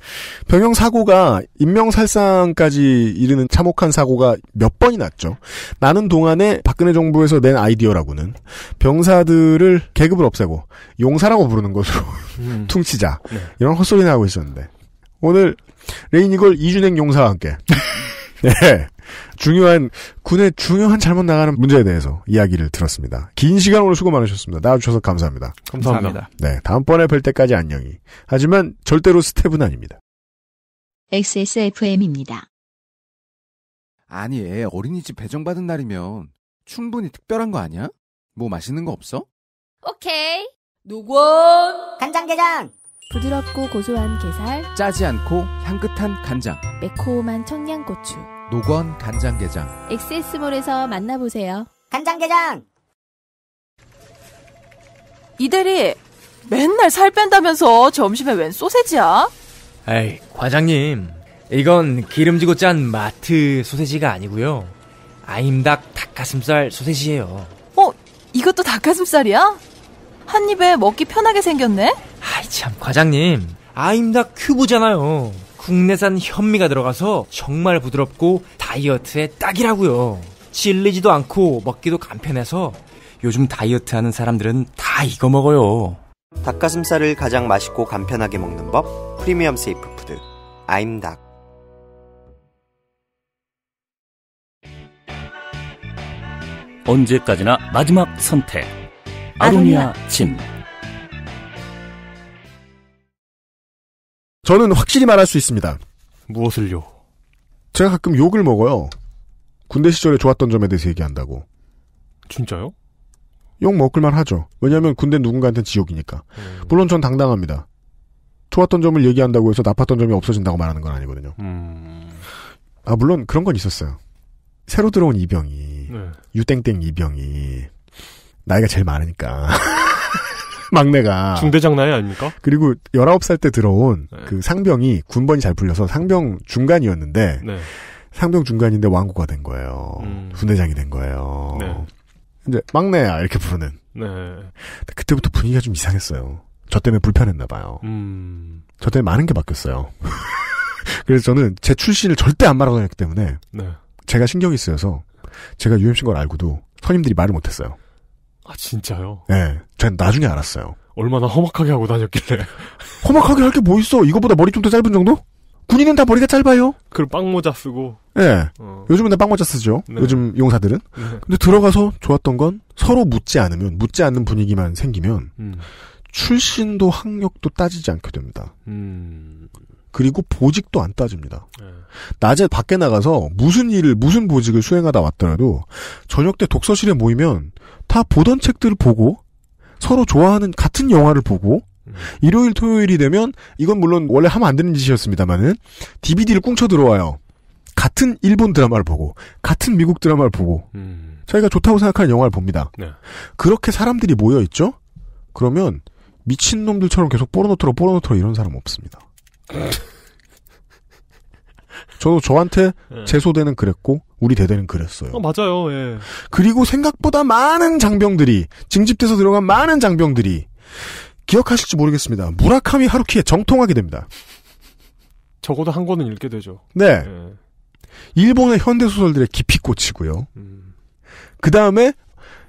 병영 사고가 인명살상까지 이르는 참혹한 사고가 몇 번이 났죠. 나는 동안에 박근혜 정부에서 낸 아이디어라고는 병사들을 계급을 없애고 용사라고 부르는 것으로 음. 퉁치자 네. 이런 헛소리 나오고 있었는데 오늘 레인이걸 이준행 용사와 함께 네. 중요한 군의 중요한 잘못 나가는 문제에 대해서 이야기를 들었습니다. 긴 시간 오늘 수고 많으셨습니다. 나와주셔서 감사합니다. 감사합니다. 네, 다음번에 뵐 때까지 안녕히. 하지만 절대로 스텝은 아닙니다. XSFM입니다. 아니, 애 어린이집 배정받은 날이면 충분히 특별한 거 아니야? 뭐 맛있는 거 없어? 오케이. 누구? 간장게장 부드럽고 고소한 게살, 짜지 않고 향긋한 간장, 매콤한 청양고추, 녹원 간장게장. 엑세스몰에서 만나보세요. 간장게장! 이대리, 맨날 살 뺀다면서 점심에 웬 소세지야? 에이, 과장님. 이건 기름지고 짠 마트 소세지가 아니고요. 아임닭 닭가슴살 소세지예요. 어, 이것도 닭가슴살이야? 한 입에 먹기 편하게 생겼네? 아이 참 과장님 아임다 큐브잖아요 국내산 현미가 들어가서 정말 부드럽고 다이어트에 딱이라고요 질리지도 않고 먹기도 간편해서 요즘 다이어트 하는 사람들은 다 이거 먹어요 닭가슴살을 가장 맛있고 간편하게 먹는 법 프리미엄 세이프 푸드 아임닭 언제까지나 마지막 선택 아로니아 침 저는 확실히 말할 수 있습니다. 무엇을요? 제가 가끔 욕을 먹어요. 군대 시절에 좋았던 점에 대해서 얘기한다고. 진짜요? 욕 먹을만 하죠. 왜냐하면 군대 누군가한테 는 지옥이니까. 음. 물론 전 당당합니다. 좋았던 점을 얘기한다고 해서 나빴던 점이 없어진다고 말하는 건 아니거든요. 음. 아 물론 그런 건 있었어요. 새로 들어온 이병이 네. 유땡땡 이병이 나이가 제일 많으니까 막내가. 중대장 나이 아닙니까? 그리고 19살 때 들어온 네. 그 상병이 군번이 잘 풀려서 상병 중간이었는데, 네. 상병 중간인데 왕고가 된 거예요. 음. 군대장이 된 거예요. 네. 이제 막내야, 이렇게 부르는. 네. 그때부터 분위기가 좀 이상했어요. 저 때문에 불편했나봐요. 음. 저 때문에 많은 게 바뀌었어요. 그래서 저는 제 출신을 절대 안 말하고 다녔기 때문에, 네. 제가 신경이 쓰여서, 제가 유엠씨인 걸 알고도 선임들이 말을 못했어요. 아 진짜요? 네, 전 나중에 알았어요. 얼마나 험악하게 하고 다녔길래. 험악하게 할 게 뭐 있어? 이거보다 머리 좀 더 짧은 정도? 군인은 다 머리가 짧아요. 그럼 빵모자 쓰고. 예. 네. 어. 요즘은 다 빵모자 쓰죠. 네. 요즘 용사들은. 네. 근데 들어가서 좋았던 건 서로 묻지 않으면 묻지 않는 분위기만 생기면 음. 출신도 학력도 따지지 않게 됩니다. 음. 그리고 보직도 안 따집니다. 네. 낮에 밖에 나가서 무슨 일을 무슨 보직을 수행하다 왔더라도 저녁 때 독서실에 모이면 다 보던 책들을 보고 서로 좋아하는 같은 영화를 보고 음. 일요일 토요일이 되면 이건 물론 원래 하면 안 되는 짓이었습니다만은 DVD를 꽁쳐 들어와요. 같은 일본 드라마를 보고 같은 미국 드라마를 보고 음. 자기가 좋다고 생각하는 영화를 봅니다. 네. 그렇게 사람들이 모여 있죠. 그러면 미친 놈들처럼 계속 뽀로노트로 뽀로노트로 이런 사람 없습니다. 저도 저한테 예. 제 소대는 그랬고 우리 대대는 그랬어요. 어, 맞아요. 예. 그리고 생각보다 많은 장병들이 징집돼서 들어간 많은 장병들이 기억하실지 모르겠습니다. 무라카미 하루키에 정통하게 됩니다. 적어도 한 권은 읽게 되죠. 네. 예. 일본의 현대 소설들에 깊이 꽂히고요. 음. 그 다음에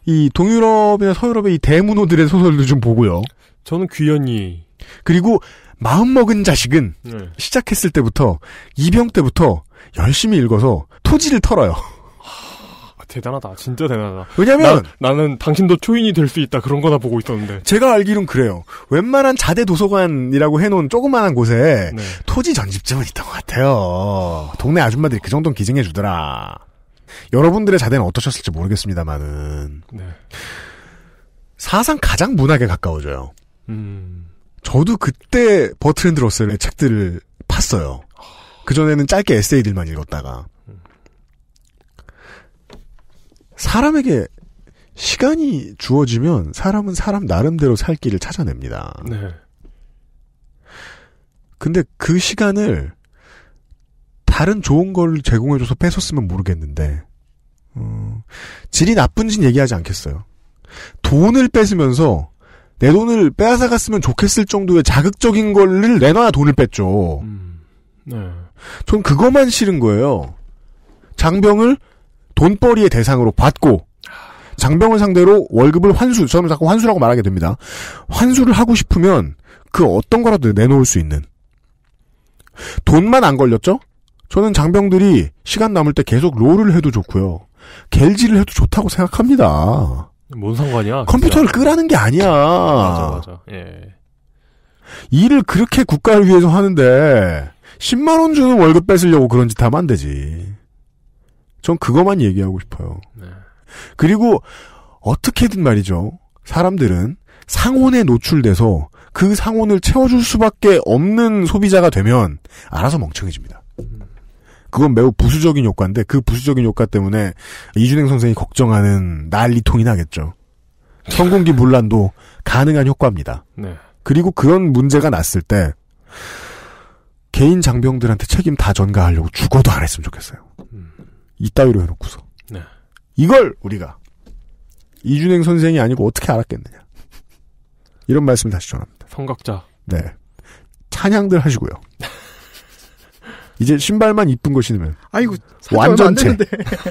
이 동유럽이나 서유럽의 이 대문호들의 소설도 좀 보고요. 저는 귀연이 그리고 마음먹은 자식은 네. 시작했을 때부터 이병 때부터 열심히 읽어서 토지를 털어요. 아, 대단하다. 진짜 대단하다. 왜냐면 나, 나는 당신도 초인이 될 수 있다 그런 거나 보고 있었는데. 제가 알기론 그래요. 웬만한 자대 도서관이라고 해놓은 조그만한 곳에 네. 토지 전집점은 있던 것 같아요. 동네 아줌마들이 그 정도는 기증해 주더라. 여러분들의 자대는 어떠셨을지 모르겠습니다만은 네. 사상 가장 문학에 가까워져요. 음. 저도 그때 버튼 들었을 책들을 팠어요. 그전에는 짧게 에세이들만 읽었다가. 사람에게 시간이 주어지면 사람은 사람 나름대로 살 길을 찾아냅니다. 네. 근데 그 시간을 다른 좋은 걸 제공해줘서 뺏었으면 모르겠는데, 어, 질이 나쁜 진 얘기하지 않겠어요. 돈을 뺏으면서 내 돈을 빼앗아갔으면 좋겠을 정도의 자극적인 걸 내놔야 돈을 뺐죠. 음, 네. 전 그것만 싫은 거예요. 장병을 돈벌이의 대상으로 받고 장병을 상대로 월급을 환수, 저는 자꾸 환수라고 말하게 됩니다. 환수를 하고 싶으면 그 어떤 거라도 내놓을 수 있는. 돈만 안 걸렸죠? 저는 장병들이 시간 남을 때 계속 롤을 해도 좋고요. 갤질을 해도 좋다고 생각합니다. 뭔 상관이야? 컴퓨터를 진짜. 끄라는 게 아니야. 맞아, 맞아. 예. 일을 그렇게 국가를 위해서 하는데 10만 원 주는 월급 뺏으려고 그런 짓 하면 안 되지. 전 그거만 얘기하고 싶어요. 네. 그리고 어떻게든 말이죠. 사람들은 상온에 노출돼서 그 상온을 채워줄 수밖에 없는 소비자가 되면 알아서 멍청해집니다. 음. 그건 매우 부수적인 효과인데 그 부수적인 효과 때문에 이준행 선생이 걱정하는 난리통이 나겠죠. 성공기 물란도 가능한 효과입니다. 네. 그리고 그런 문제가 났을 때 개인 장병들한테 책임 다 전가하려고 죽어도 안 했으면 좋겠어요. 음. 이따위로 해놓고서. 네. 이걸 우리가 이준행 선생이 아니고 어떻게 알았겠느냐. 이런 말씀 다시 전합니다. 성각자. 네. 찬양들 하시고요. 이제 신발만 이쁜 거 신으면. 아이고 완전체.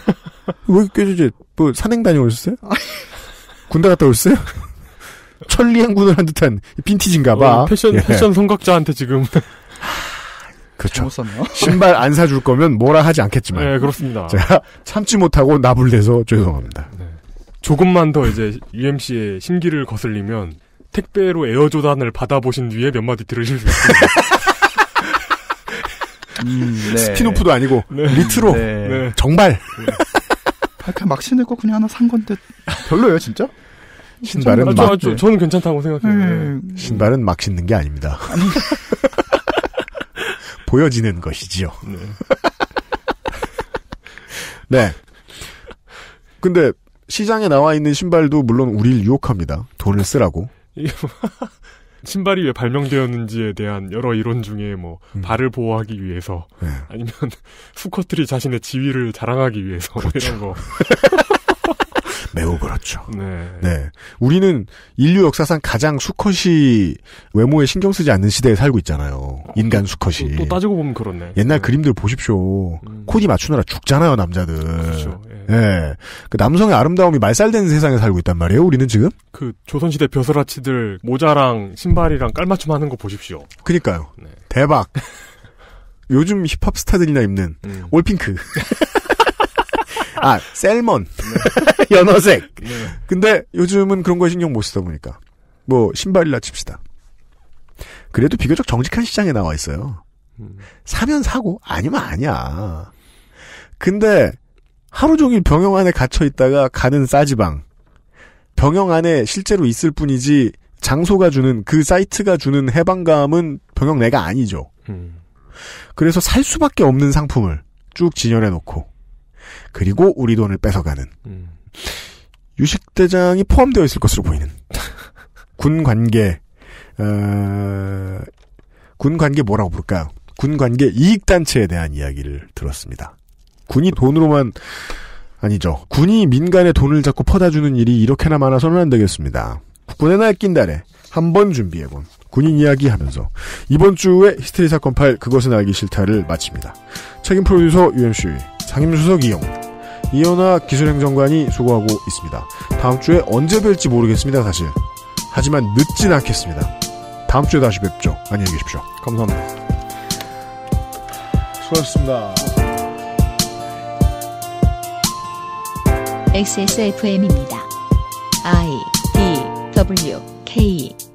왜 이제 뭐 산행 다녀오셨어요? 아, 예. 군대 갔다 오셨어요? 천리행군을 한 듯한 빈티지인가봐. 어, 패션 예. 패션 성각자한테 지금. 그렇죠. 신발 안 사줄 거면 뭐라 하지 않겠지만. 네, 그렇습니다. 제가 참지 못하고 나불대서 죄송합니다. 네. 조금만 더 이제 UMC의 심기를 거슬리면 택배로 에어조단을 받아보신 뒤에 몇 마디 들으실 수 있습니다. 음, 네. 스피노프도 아니고 네. 리트로 네. 네. 네. 정발. 네. 아, 그냥 막 신을 거 그냥 하나 산 건데 별로예요 진짜? 신발은 아, 저, 아, 저, 저는 괜찮다고 생각해요. 신발은 막 신는 게 아닙니다. 보여지는 것이지요. 네. 근데 시장에 나와 있는 신발도 물론 우리를 유혹합니다. 돈을 쓰라고. 신발이 왜 발명되었는지에 대한 여러 이론 중에 뭐 음. 발을 보호하기 위해서 네. 아니면 수컷들이 자신의 지위를 자랑하기 위해서 그렇죠. 이런 거 매우 그렇죠. 네. 네. 우리는 인류 역사상 가장 수컷이 외모에 신경 쓰지 않는 시대에 살고 있잖아요. 인간 수컷이. 또, 또 따지고 보면 그렇네. 옛날 네. 그림들 보십시오. 음. 코디 맞추느라 죽잖아요, 남자들. 그렇죠. 예. 네. 그 남성의 아름다움이 말살된 세상에 살고 있단 말이에요, 우리는 지금. 그 조선시대 벼슬아치들 모자랑 신발이랑 깔맞춤 하는 거 보십시오. 그니까요. 네. 대박. 요즘 힙합 스타들이나 입는 음. 올핑크. 아, 셀먼. 네. 연어색. 네. 근데 요즘은 그런 거에 신경 못 쓰다 보니까. 뭐, 신발이라 칩시다. 그래도 비교적 정직한 시장에 나와 있어요. 음. 사면 사고, 아니면 아니야. 근데, 하루 종일 병영 안에 갇혀 있다가 가는 싸지방. 병영 안에 실제로 있을 뿐이지, 장소가 주는, 그 사이트가 주는 해방감은 병영 내가 아니죠. 음. 그래서 살 수밖에 없는 상품을 쭉 진열해 놓고, 그리고 우리 돈을 뺏어가는 음. 유식대장이 포함되어 있을 것으로 보이는 군 관계 어, 군 관계 뭐라고 부를까요? 군 관계 이익 단체에 대한 이야기를 들었습니다. 군이 돈으로만 아니죠. 군이 민간에 돈을 잡고 퍼다 주는 일이 이렇게나 많아서는 안 되겠습니다. 국군의 날낀다에한 번 준비해 본 군인 이야기하면서 이번 주에 히스테리 사건 파일 그것은 알기 싫다를 마칩니다. 책임 프로듀서 UMC 상임수석 이영 이현아 기술행정관이 수고하고 있습니다. 다음 주에 언제 뵐지 모르겠습니다 사실. 하지만 늦진 않겠습니다. 다음 주에 다시 뵙죠. 안녕히 계십시오. 감사합니다. 수고하셨습니다. XSFM입니다. I D W K